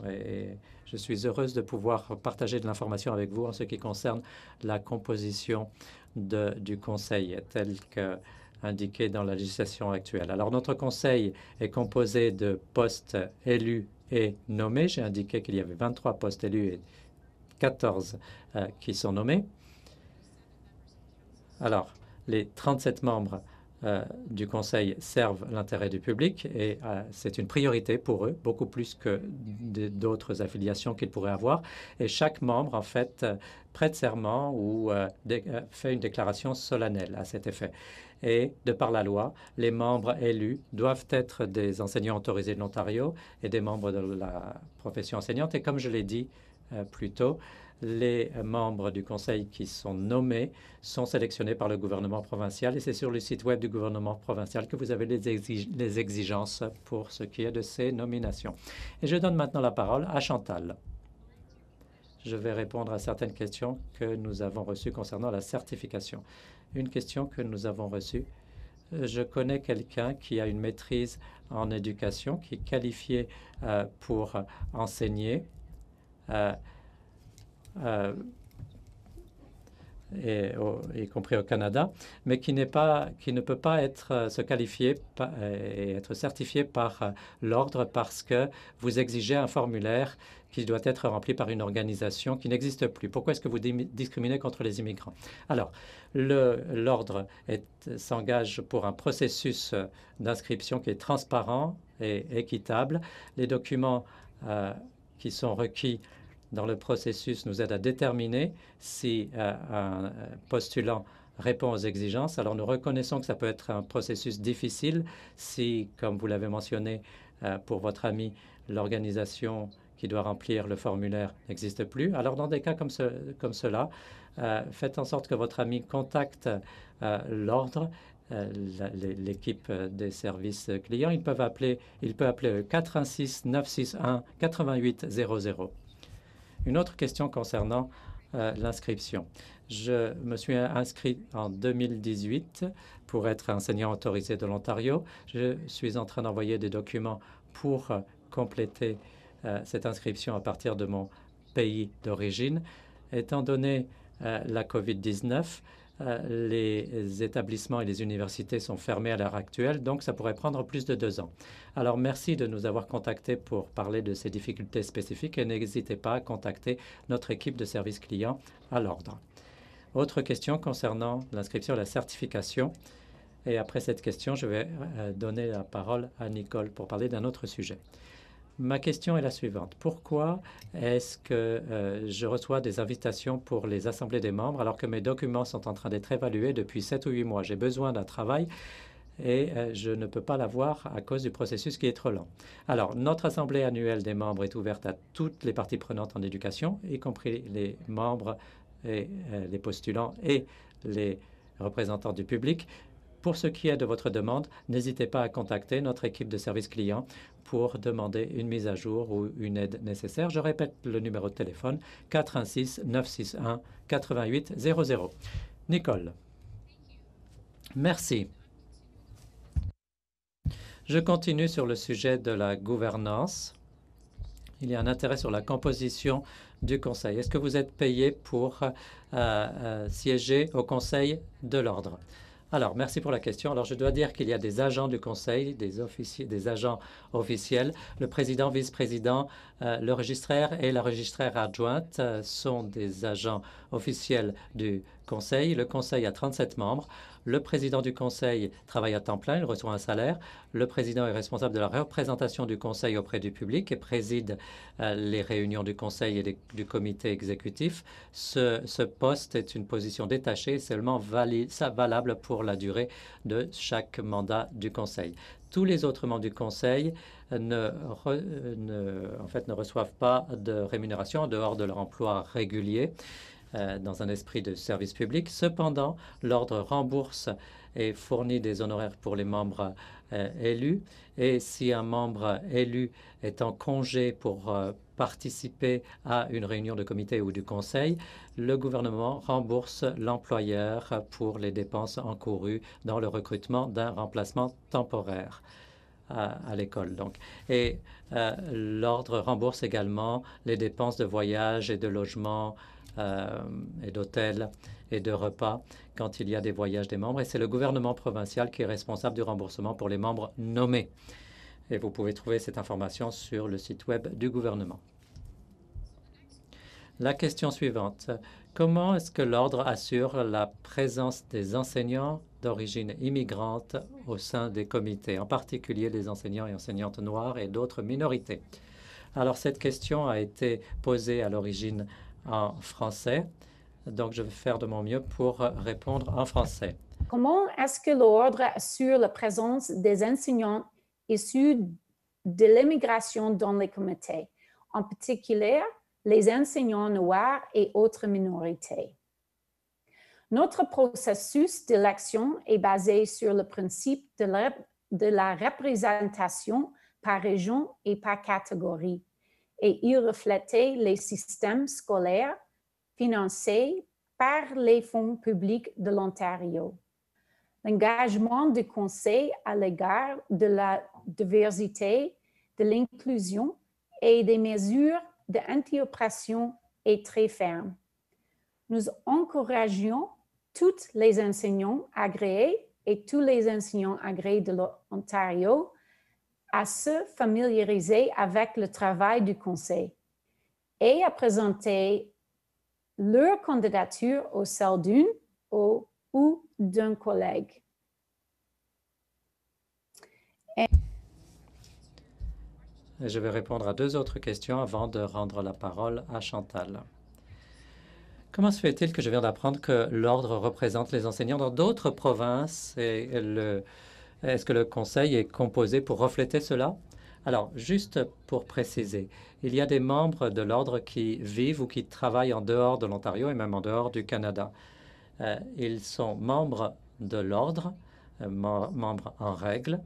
je suis heureuse de pouvoir partager de l'information avec vous en ce qui concerne la composition du Conseil tel qu'indiqué dans la législation actuelle. Alors, notre Conseil est composé de postes élus et nommés. J'ai indiqué qu'il y avait 23 postes élus et 14 euh, qui sont nommés. Alors, les 37 membres euh, du Conseil servent l'intérêt du public et euh, c'est une priorité pour eux, beaucoup plus que d'autres affiliations qu'ils pourraient avoir. Et chaque membre, en fait, euh, prête serment ou fait une déclaration solennelle à cet effet. Et de par la loi, les membres élus doivent être des enseignants autorisés de l'Ontario et des membres de la profession enseignante. Et comme je l'ai dit plus tôt, les membres du conseil qui sont nommés sont sélectionnés par le gouvernement provincial et c'est sur le site web du gouvernement provincial que vous avez les, les, exigences pour ce qui est de ces nominations. Et je donne maintenant la parole à Chantal. Je vais répondre à certaines questions que nous avons reçues concernant la certification. Une question que nous avons reçue, euh, je connais quelqu'un qui a une maîtrise en éducation, qui est qualifié euh, pour enseigner. Euh, euh, y compris au Canada, mais qui, ne peut pas être, euh, se qualifier euh, et être certifié par l'ordre parce que vous exigez un formulaire qui doit être rempli par une organisation qui n'existe plus. Pourquoi est-ce que vous discriminez contre les immigrants Alors, l'ordre s'engage pour un processus d'inscription qui est transparent et équitable. Les documents qui sont requis dans le processus nous aide à déterminer si euh, un euh, postulant répond aux exigences. Alors nous reconnaissons que ça peut être un processus difficile si, comme vous l'avez mentionné euh, pour votre ami, l'organisation qui doit remplir le formulaire n'existe plus. Alors dans des cas comme, comme cela, faites en sorte que votre ami contacte l'ordre l'équipe des services clients. Ils peuvent appeler, il peut appeler 416 961 8800. Une autre question concernant euh, l'inscription. Je me suis inscrit en 2018 pour être enseignant autorisé de l'Ontario. Je suis en train d'envoyer des documents pour euh, compléter euh, cette inscription à partir de mon pays d'origine. Étant donné la COVID-19, euh, les établissements et les universités sont fermés à l'heure actuelle, donc ça pourrait prendre plus de deux ans. Alors merci de nous avoir contactés pour parler de ces difficultés spécifiques et n'hésitez pas à contacter notre équipe de service client à l'ordre. Autre question concernant l'inscription et la certification. Et après cette question, je vais euh, donner la parole à Nicole pour parler d'un autre sujet. Ma question est la suivante. Pourquoi est-ce que euh, je reçois des invitations pour les assemblées des membres alors que mes documents sont en train d'être évalués depuis sept ou huit mois J'ai besoin d'un travail et euh, je ne peux pas l'avoir à cause du processus qui est trop lent. Alors, notre assemblée annuelle des membres est ouverte à toutes les parties prenantes en éducation, y compris les membres et euh, les postulants et les représentants du public. Pour ce qui est de votre demande, n'hésitez pas à contacter notre équipe de service client pour demander une mise à jour ou une aide nécessaire. Je répète le numéro de téléphone 416 961 8800 Nicole. Merci. Je continue sur le sujet de la gouvernance. Il y a un intérêt sur la composition du Conseil. Est-ce que vous êtes payé pour euh, euh, siéger au Conseil de l'ordre? Alors, merci pour la question. Alors, je dois dire qu'il y a des agents du Conseil, des, officiers, des agents officiels. Le président, vice-président, euh, le registraire et la registraire adjointe euh, sont des agents officiels du le conseil a 37 membres. Le président du conseil travaille à temps plein, il reçoit un salaire. Le président est responsable de la représentation du conseil auprès du public et préside euh, les réunions du conseil et du comité exécutif. Ce, poste est une position détachée, seulement valable pour la durée de chaque mandat du conseil. Tous les autres membres du conseil euh, euh, ne, en fait, ne reçoivent pas de rémunération en dehors de leur emploi régulier. Euh, dans un esprit de service public. Cependant, l'ordre rembourse et fournit des honoraires pour les membres euh, élus. Et si un membre élu est en congé pour euh, participer à une réunion de comité ou du conseil, le gouvernement rembourse l'employeur pour les dépenses encourues dans le recrutement d'un remplacement temporaire à, l'école. Donc. Et l'ordre rembourse également les dépenses de voyage et de logement euh, et d'hôtels et de repas quand il y a des voyages des membres. Et c'est le gouvernement provincial qui est responsable du remboursement pour les membres nommés. Et vous pouvez trouver cette information sur le site web du gouvernement. La question suivante. Comment est-ce que l'Ordre assure la présence des enseignants d'origine immigrante au sein des comités, en particulier les enseignants et enseignantes noires et d'autres minorités Alors, cette question a été posée à l'origine en français. Donc, je vais faire de mon mieux pour répondre en français. Comment est-ce que l'ordre assure la présence des enseignants issus de l'immigration dans les comités, en particulier les enseignants noirs et autres minorités? Notre processus d'élection est basé sur le principe de la, de la représentation par région et par catégorie et y refléter les systèmes scolaires financés par les fonds publics de l'Ontario. L'engagement du Conseil à l'égard de la diversité, de l'inclusion et des mesures d'anti-oppression est très ferme. Nous encourageons tous les enseignants agréés et tous les enseignants agréés de l'Ontario à se familiariser avec le travail du Conseil et à présenter leur candidature au sein d'une ou, ou d'un collègue. Je vais répondre à deux autres questions avant de rendre la parole à Chantal. Comment se fait-il que je viens d'apprendre que l'Ordre représente les enseignants dans d'autres provinces et le, est-ce que le Conseil est composé pour refléter cela? Alors, juste pour préciser, il y a des membres de l'Ordre qui vivent ou qui travaillent en dehors de l'Ontario et même en dehors du Canada. Euh, ils sont membres de l'Ordre, euh, membres en règle,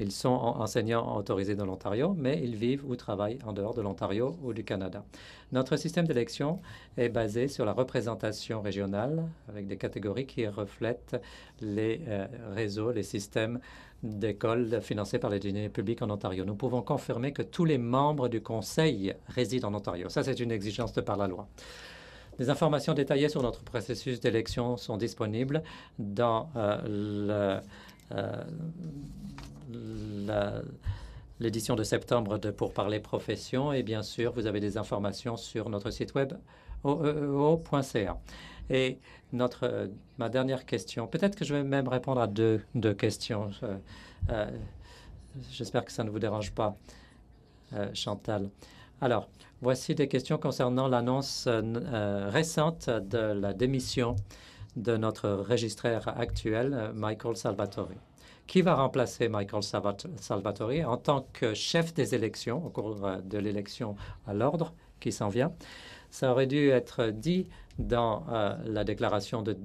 ils sont enseignants autorisés dans l'Ontario, mais ils vivent ou travaillent en dehors de l'Ontario ou du Canada. Notre système d'élection est basé sur la représentation régionale, avec des catégories qui reflètent les euh, réseaux, les systèmes d'écoles financés par les dîners publics en Ontario. Nous pouvons confirmer que tous les membres du Conseil résident en Ontario. Ça, c'est une exigence de par la loi. Des informations détaillées sur notre processus d'élection sont disponibles dans euh, le euh, l'édition de septembre de Pour parler profession. Et bien sûr, vous avez des informations sur notre site web oeo.ca. Et notre, ma dernière question, peut-être que je vais même répondre à deux, deux questions. Euh, euh, j'espère que ça ne vous dérange pas, Chantal. Alors, voici des questions concernant l'annonce récente de la démission de notre registraire actuel, euh, Michael Salvatore, qui va remplacer Michael Salvatore en tant que chef des élections au cours euh, de l'élection à l'ordre qui s'en vient. Ça aurait dû être dit dans euh, la déclaration de,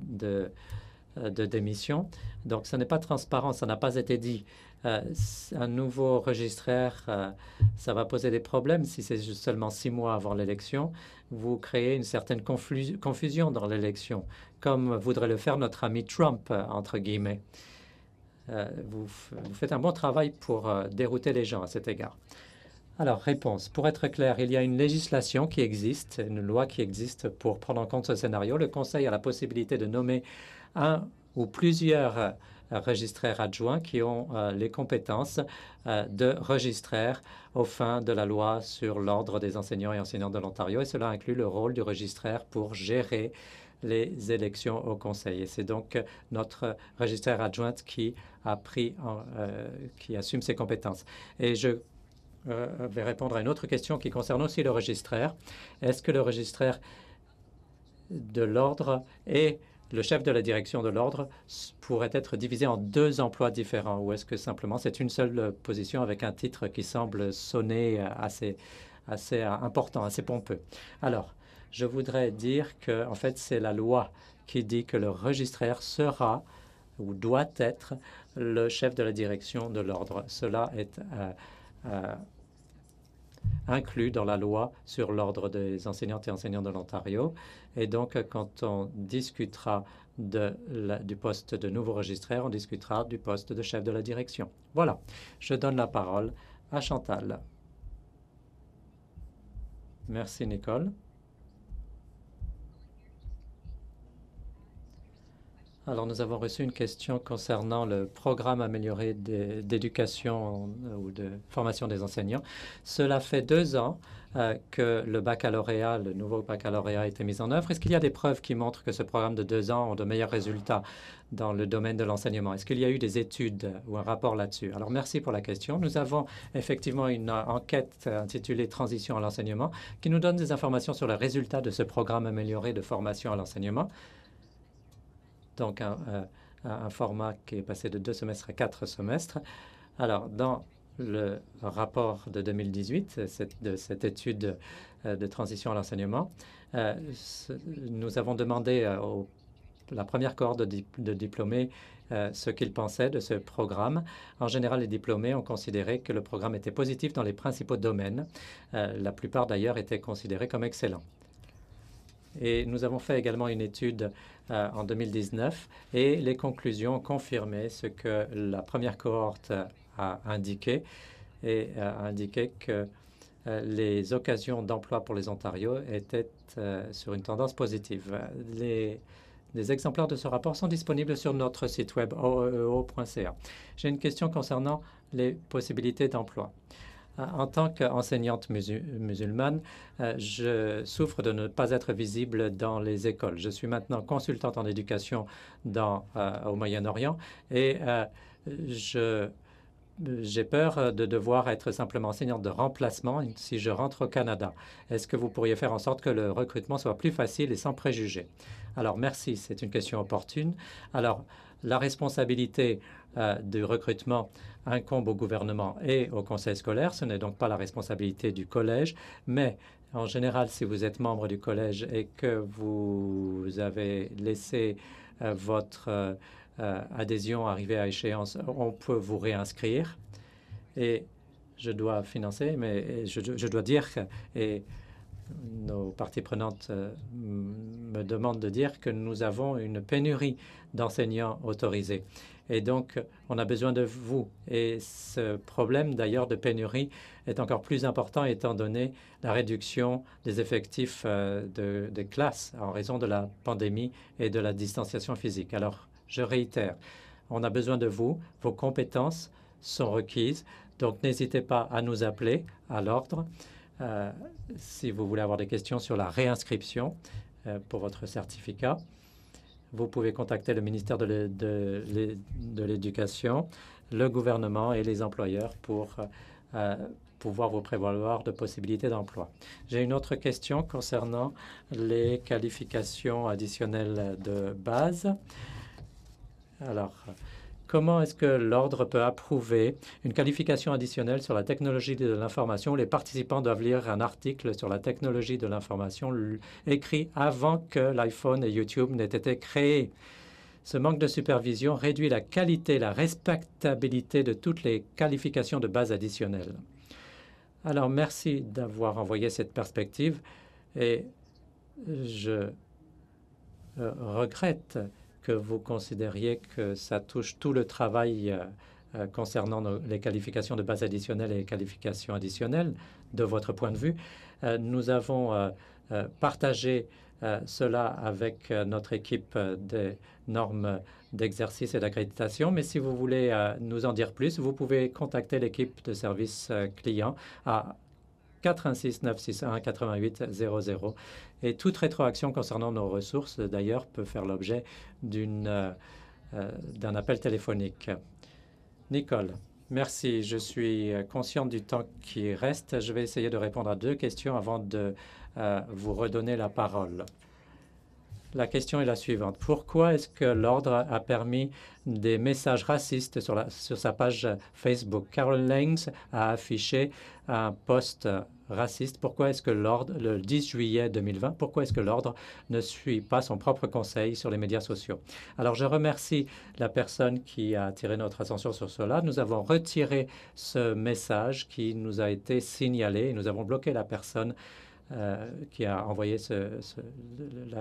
démission. Donc, ce n'est pas transparent, ça n'a pas été dit. un nouveau registraire, ça va poser des problèmes si c'est seulement six mois avant l'élection vous créez une certaine confusion dans l'élection, comme voudrait le faire notre ami Trump, euh, entre guillemets. Euh, vous, faites un bon travail pour euh, dérouter les gens à cet égard. Alors, réponse. Pour être clair, il y a une législation qui existe, une loi qui existe pour prendre en compte ce scénario. Le Conseil a la possibilité de nommer un ou plusieurs registraires adjoints qui ont euh, les compétences euh, de registraire aux fins de la loi sur l'ordre des enseignants et enseignants de l'Ontario. Et cela inclut le rôle du registraire pour gérer les élections au Conseil. Et c'est donc euh, notre registraire adjointe qui a pris, qui assume ses compétences. Et je vais répondre à une autre question qui concerne aussi le registraire. Est-ce que le registraire de l'ordre est le chef de la direction de l'ordre pourrait être divisé en deux emplois différents ou est-ce que simplement c'est une seule euh, position avec un titre qui semble sonner euh, assez, assez euh, important, assez pompeux Alors, je voudrais dire que, en fait, c'est la loi qui dit que le registraire sera ou doit être le chef de la direction de l'ordre. Cela est inclus dans la loi sur l'ordre des enseignantes et enseignants de l'Ontario. Et donc, quand on discutera du poste de nouveau registraire, on discutera du poste de chef de la direction. Voilà, je donne la parole à Chantal. Merci, Nicole. Alors nous avons reçu une question concernant le programme amélioré d'éducation euh, ou de formation des enseignants. Cela fait deux ans euh, que le baccalauréat, le nouveau baccalauréat a été mis en œuvre. Est-ce qu'il y a des preuves qui montrent que ce programme de deux ans a de meilleurs résultats dans le domaine de l'enseignement Est-ce qu'il y a eu des études ou un rapport là-dessus Alors merci pour la question. Nous avons effectivement une euh, enquête intitulée Transition à l'enseignement qui nous donne des informations sur les résultats de ce programme amélioré de formation à l'enseignement donc euh, un, format qui est passé de deux semestres à quatre semestres. Alors, dans le rapport de 2018, de cette étude euh, de transition à l'enseignement, euh, nous avons demandé à la première cohorte de, diplômés ce qu'ils pensaient de ce programme. En général, les diplômés ont considéré que le programme était positif dans les principaux domaines. la plupart d'ailleurs étaient considérés comme excellents. Et nous avons fait également une étude euh, en 2019 et les conclusions ont confirmé ce que la première cohorte a indiqué et a indiqué que euh, les occasions d'emploi pour les Ontarios étaient euh, sur une tendance positive. Les, les, exemplaires de ce rapport sont disponibles sur notre site web oeo.ca. J'ai une question concernant les possibilités d'emploi. Euh, en tant qu'enseignante musulmane, euh, je souffre de ne pas être visible dans les écoles. Je suis maintenant consultante en éducation dans, euh, au Moyen-Orient et j'ai peur de devoir être simplement enseignante de remplacement si je rentre au Canada. Est-ce que vous pourriez faire en sorte que le recrutement soit plus facile et sans préjugés Alors, merci, c'est une question opportune. Alors, la responsabilité euh, du recrutement incombe au gouvernement et au conseil scolaire. Ce n'est donc pas la responsabilité du collège, mais en général, si vous êtes membre du collège et que vous avez laissé euh, votre euh, adhésion arriver à échéance, on peut vous réinscrire. Et je dois financer, mais je, dois dire, et nos parties prenantes me demandent de dire que nous avons une pénurie d'enseignants autorisés. Et donc, on a besoin de vous. Et ce problème, d'ailleurs, de pénurie est encore plus important étant donné la réduction des effectifs euh, de, de classes en raison de la pandémie et de la distanciation physique. Alors, je réitère, on a besoin de vous. Vos compétences sont requises. Donc, n'hésitez pas à nous appeler à l'ordre euh, si vous voulez avoir des questions sur la réinscription euh, pour votre certificat vous pouvez contacter le ministère de l'Éducation, le gouvernement et les employeurs pour euh, pouvoir vous prévoir de possibilités d'emploi. J'ai une autre question concernant les qualifications additionnelles de base. Alors, Comment est-ce que l'ordre peut approuver une qualification additionnelle sur la technologie de l'information Les participants doivent lire un article sur la technologie de l'information écrit avant que l'iPhone et YouTube n'aient été créés. Ce manque de supervision réduit la qualité, la respectabilité de toutes les qualifications de base additionnelles. Alors, merci d'avoir envoyé cette perspective et je euh, regrette vous considériez que ça touche tout le travail euh, euh, concernant les qualifications de base additionnelle et les qualifications additionnelles, de votre point de vue. Euh, nous avons partagé cela avec notre équipe des normes d'exercice et d'accréditation. Mais si vous voulez nous en dire plus, vous pouvez contacter l'équipe de service client à 416 961 8800 et toute rétroaction concernant nos ressources, d'ailleurs, peut faire l'objet euh, euh, d'un appel téléphonique. Nicole, merci. Je suis euh, consciente du temps qui reste. Je vais essayer de répondre à deux questions avant de vous redonner la parole. La question est la suivante. Pourquoi est-ce que l'ordre a permis des messages racistes sur, sur sa page Facebook? Carol Langs a affiché un post raciste, pourquoi est-ce que l'ordre, le 10 juillet 2020, pourquoi est-ce que l'ordre ne suit pas son propre conseil sur les médias sociaux Alors je remercie la personne qui a attiré notre attention sur cela. Nous avons retiré ce message qui nous a été signalé et nous avons bloqué la personne euh, qui a envoyé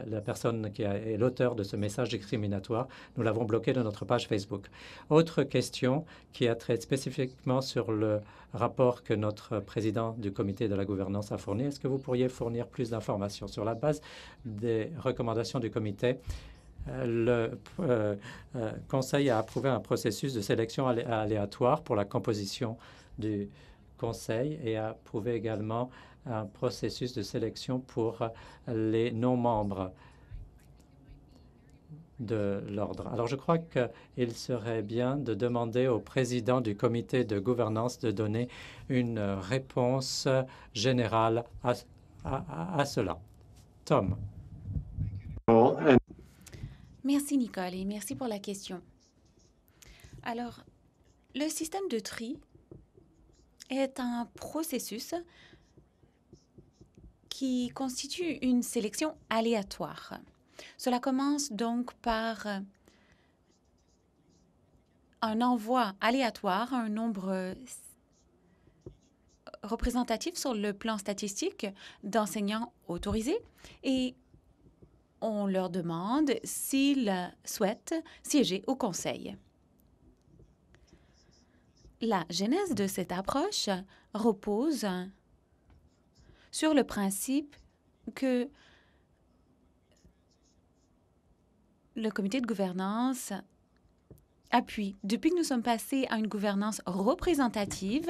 la, personne qui est l'auteur de ce message discriminatoire. Nous l'avons bloqué de notre page Facebook. Autre question qui a trait spécifiquement sur le rapport que notre président du comité de la gouvernance a fourni. Est-ce que vous pourriez fournir plus d'informations sur la base des recommandations du comité euh, le euh, Conseil a approuvé un processus de sélection aléatoire pour la composition du, conseil et a approuvé également un processus de sélection pour euh, les non-membres de l'ordre. Alors, je crois qu'il serait bien de demander au président du comité de gouvernance de donner une réponse générale à, à cela. Tom. Merci, Nicole, et merci pour la question. Alors, le système de tri est un processus qui constitue une sélection aléatoire. Cela commence donc par un envoi aléatoire à un nombre représentatif sur le plan statistique d'enseignants autorisés et on leur demande s'ils souhaitent siéger au conseil. La genèse de cette approche repose sur le principe que le comité de gouvernance appuie. Depuis que nous sommes passés à une gouvernance représentative,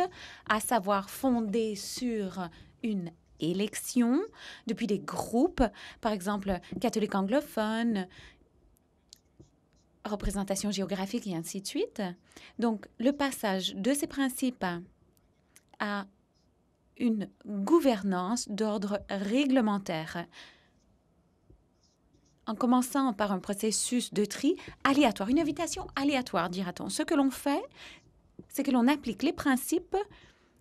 à savoir fondée sur une élection, depuis des groupes, par exemple catholiques anglophones, représentation géographique et ainsi de suite. Donc, le passage de ces principes à une gouvernance d'ordre réglementaire, en commençant par un processus de tri aléatoire, une invitation aléatoire, dira-t-on. Ce que l'on fait, c'est que l'on applique les principes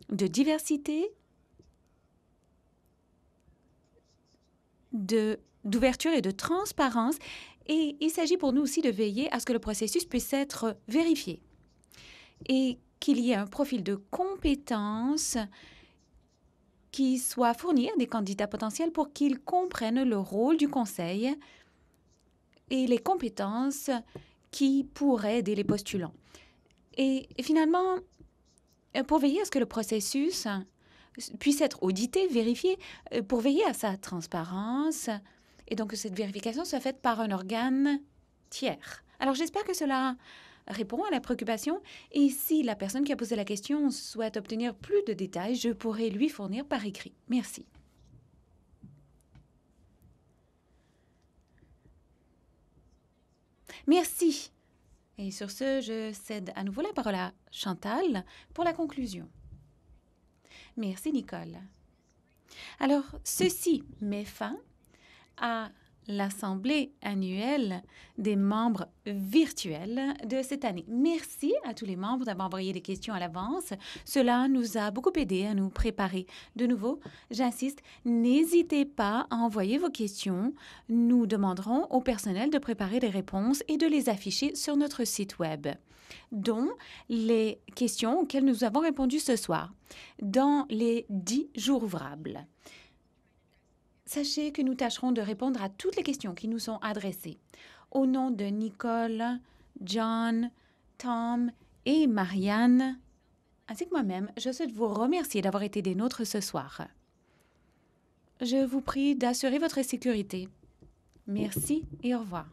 de diversité, de d'ouverture et de transparence. Et il s'agit pour nous aussi de veiller à ce que le processus puisse être vérifié et qu'il y ait un profil de compétences qui soit fourni à des candidats potentiels pour qu'ils comprennent le rôle du Conseil et les compétences qui pourraient aider les postulants. Et finalement, pour veiller à ce que le processus puisse être audité, vérifié, pour veiller à sa transparence, et donc que cette vérification soit faite par un organe tiers. Alors j'espère que cela répond à la préoccupation et si la personne qui a posé la question souhaite obtenir plus de détails, je pourrai lui fournir par écrit. Merci. Merci. Et sur ce, je cède à nouveau la parole à Chantal pour la conclusion. Merci, Nicole. Alors, ceci met fin à l'assemblée annuelle des membres virtuels de cette année. Merci à tous les membres d'avoir envoyé des questions à l'avance. Cela nous a beaucoup aidé à nous préparer. De nouveau, j'insiste, n'hésitez pas à envoyer vos questions. Nous demanderons au personnel de préparer des réponses et de les afficher sur notre site web dont les questions auxquelles nous avons répondu ce soir dans les dix jours ouvrables. Sachez que nous tâcherons de répondre à toutes les questions qui nous sont adressées. Au nom de Nicole, John, Tom et Marianne, ainsi que moi-même, je souhaite vous remercier d'avoir été des nôtres ce soir. Je vous prie d'assurer votre sécurité. Merci et au revoir.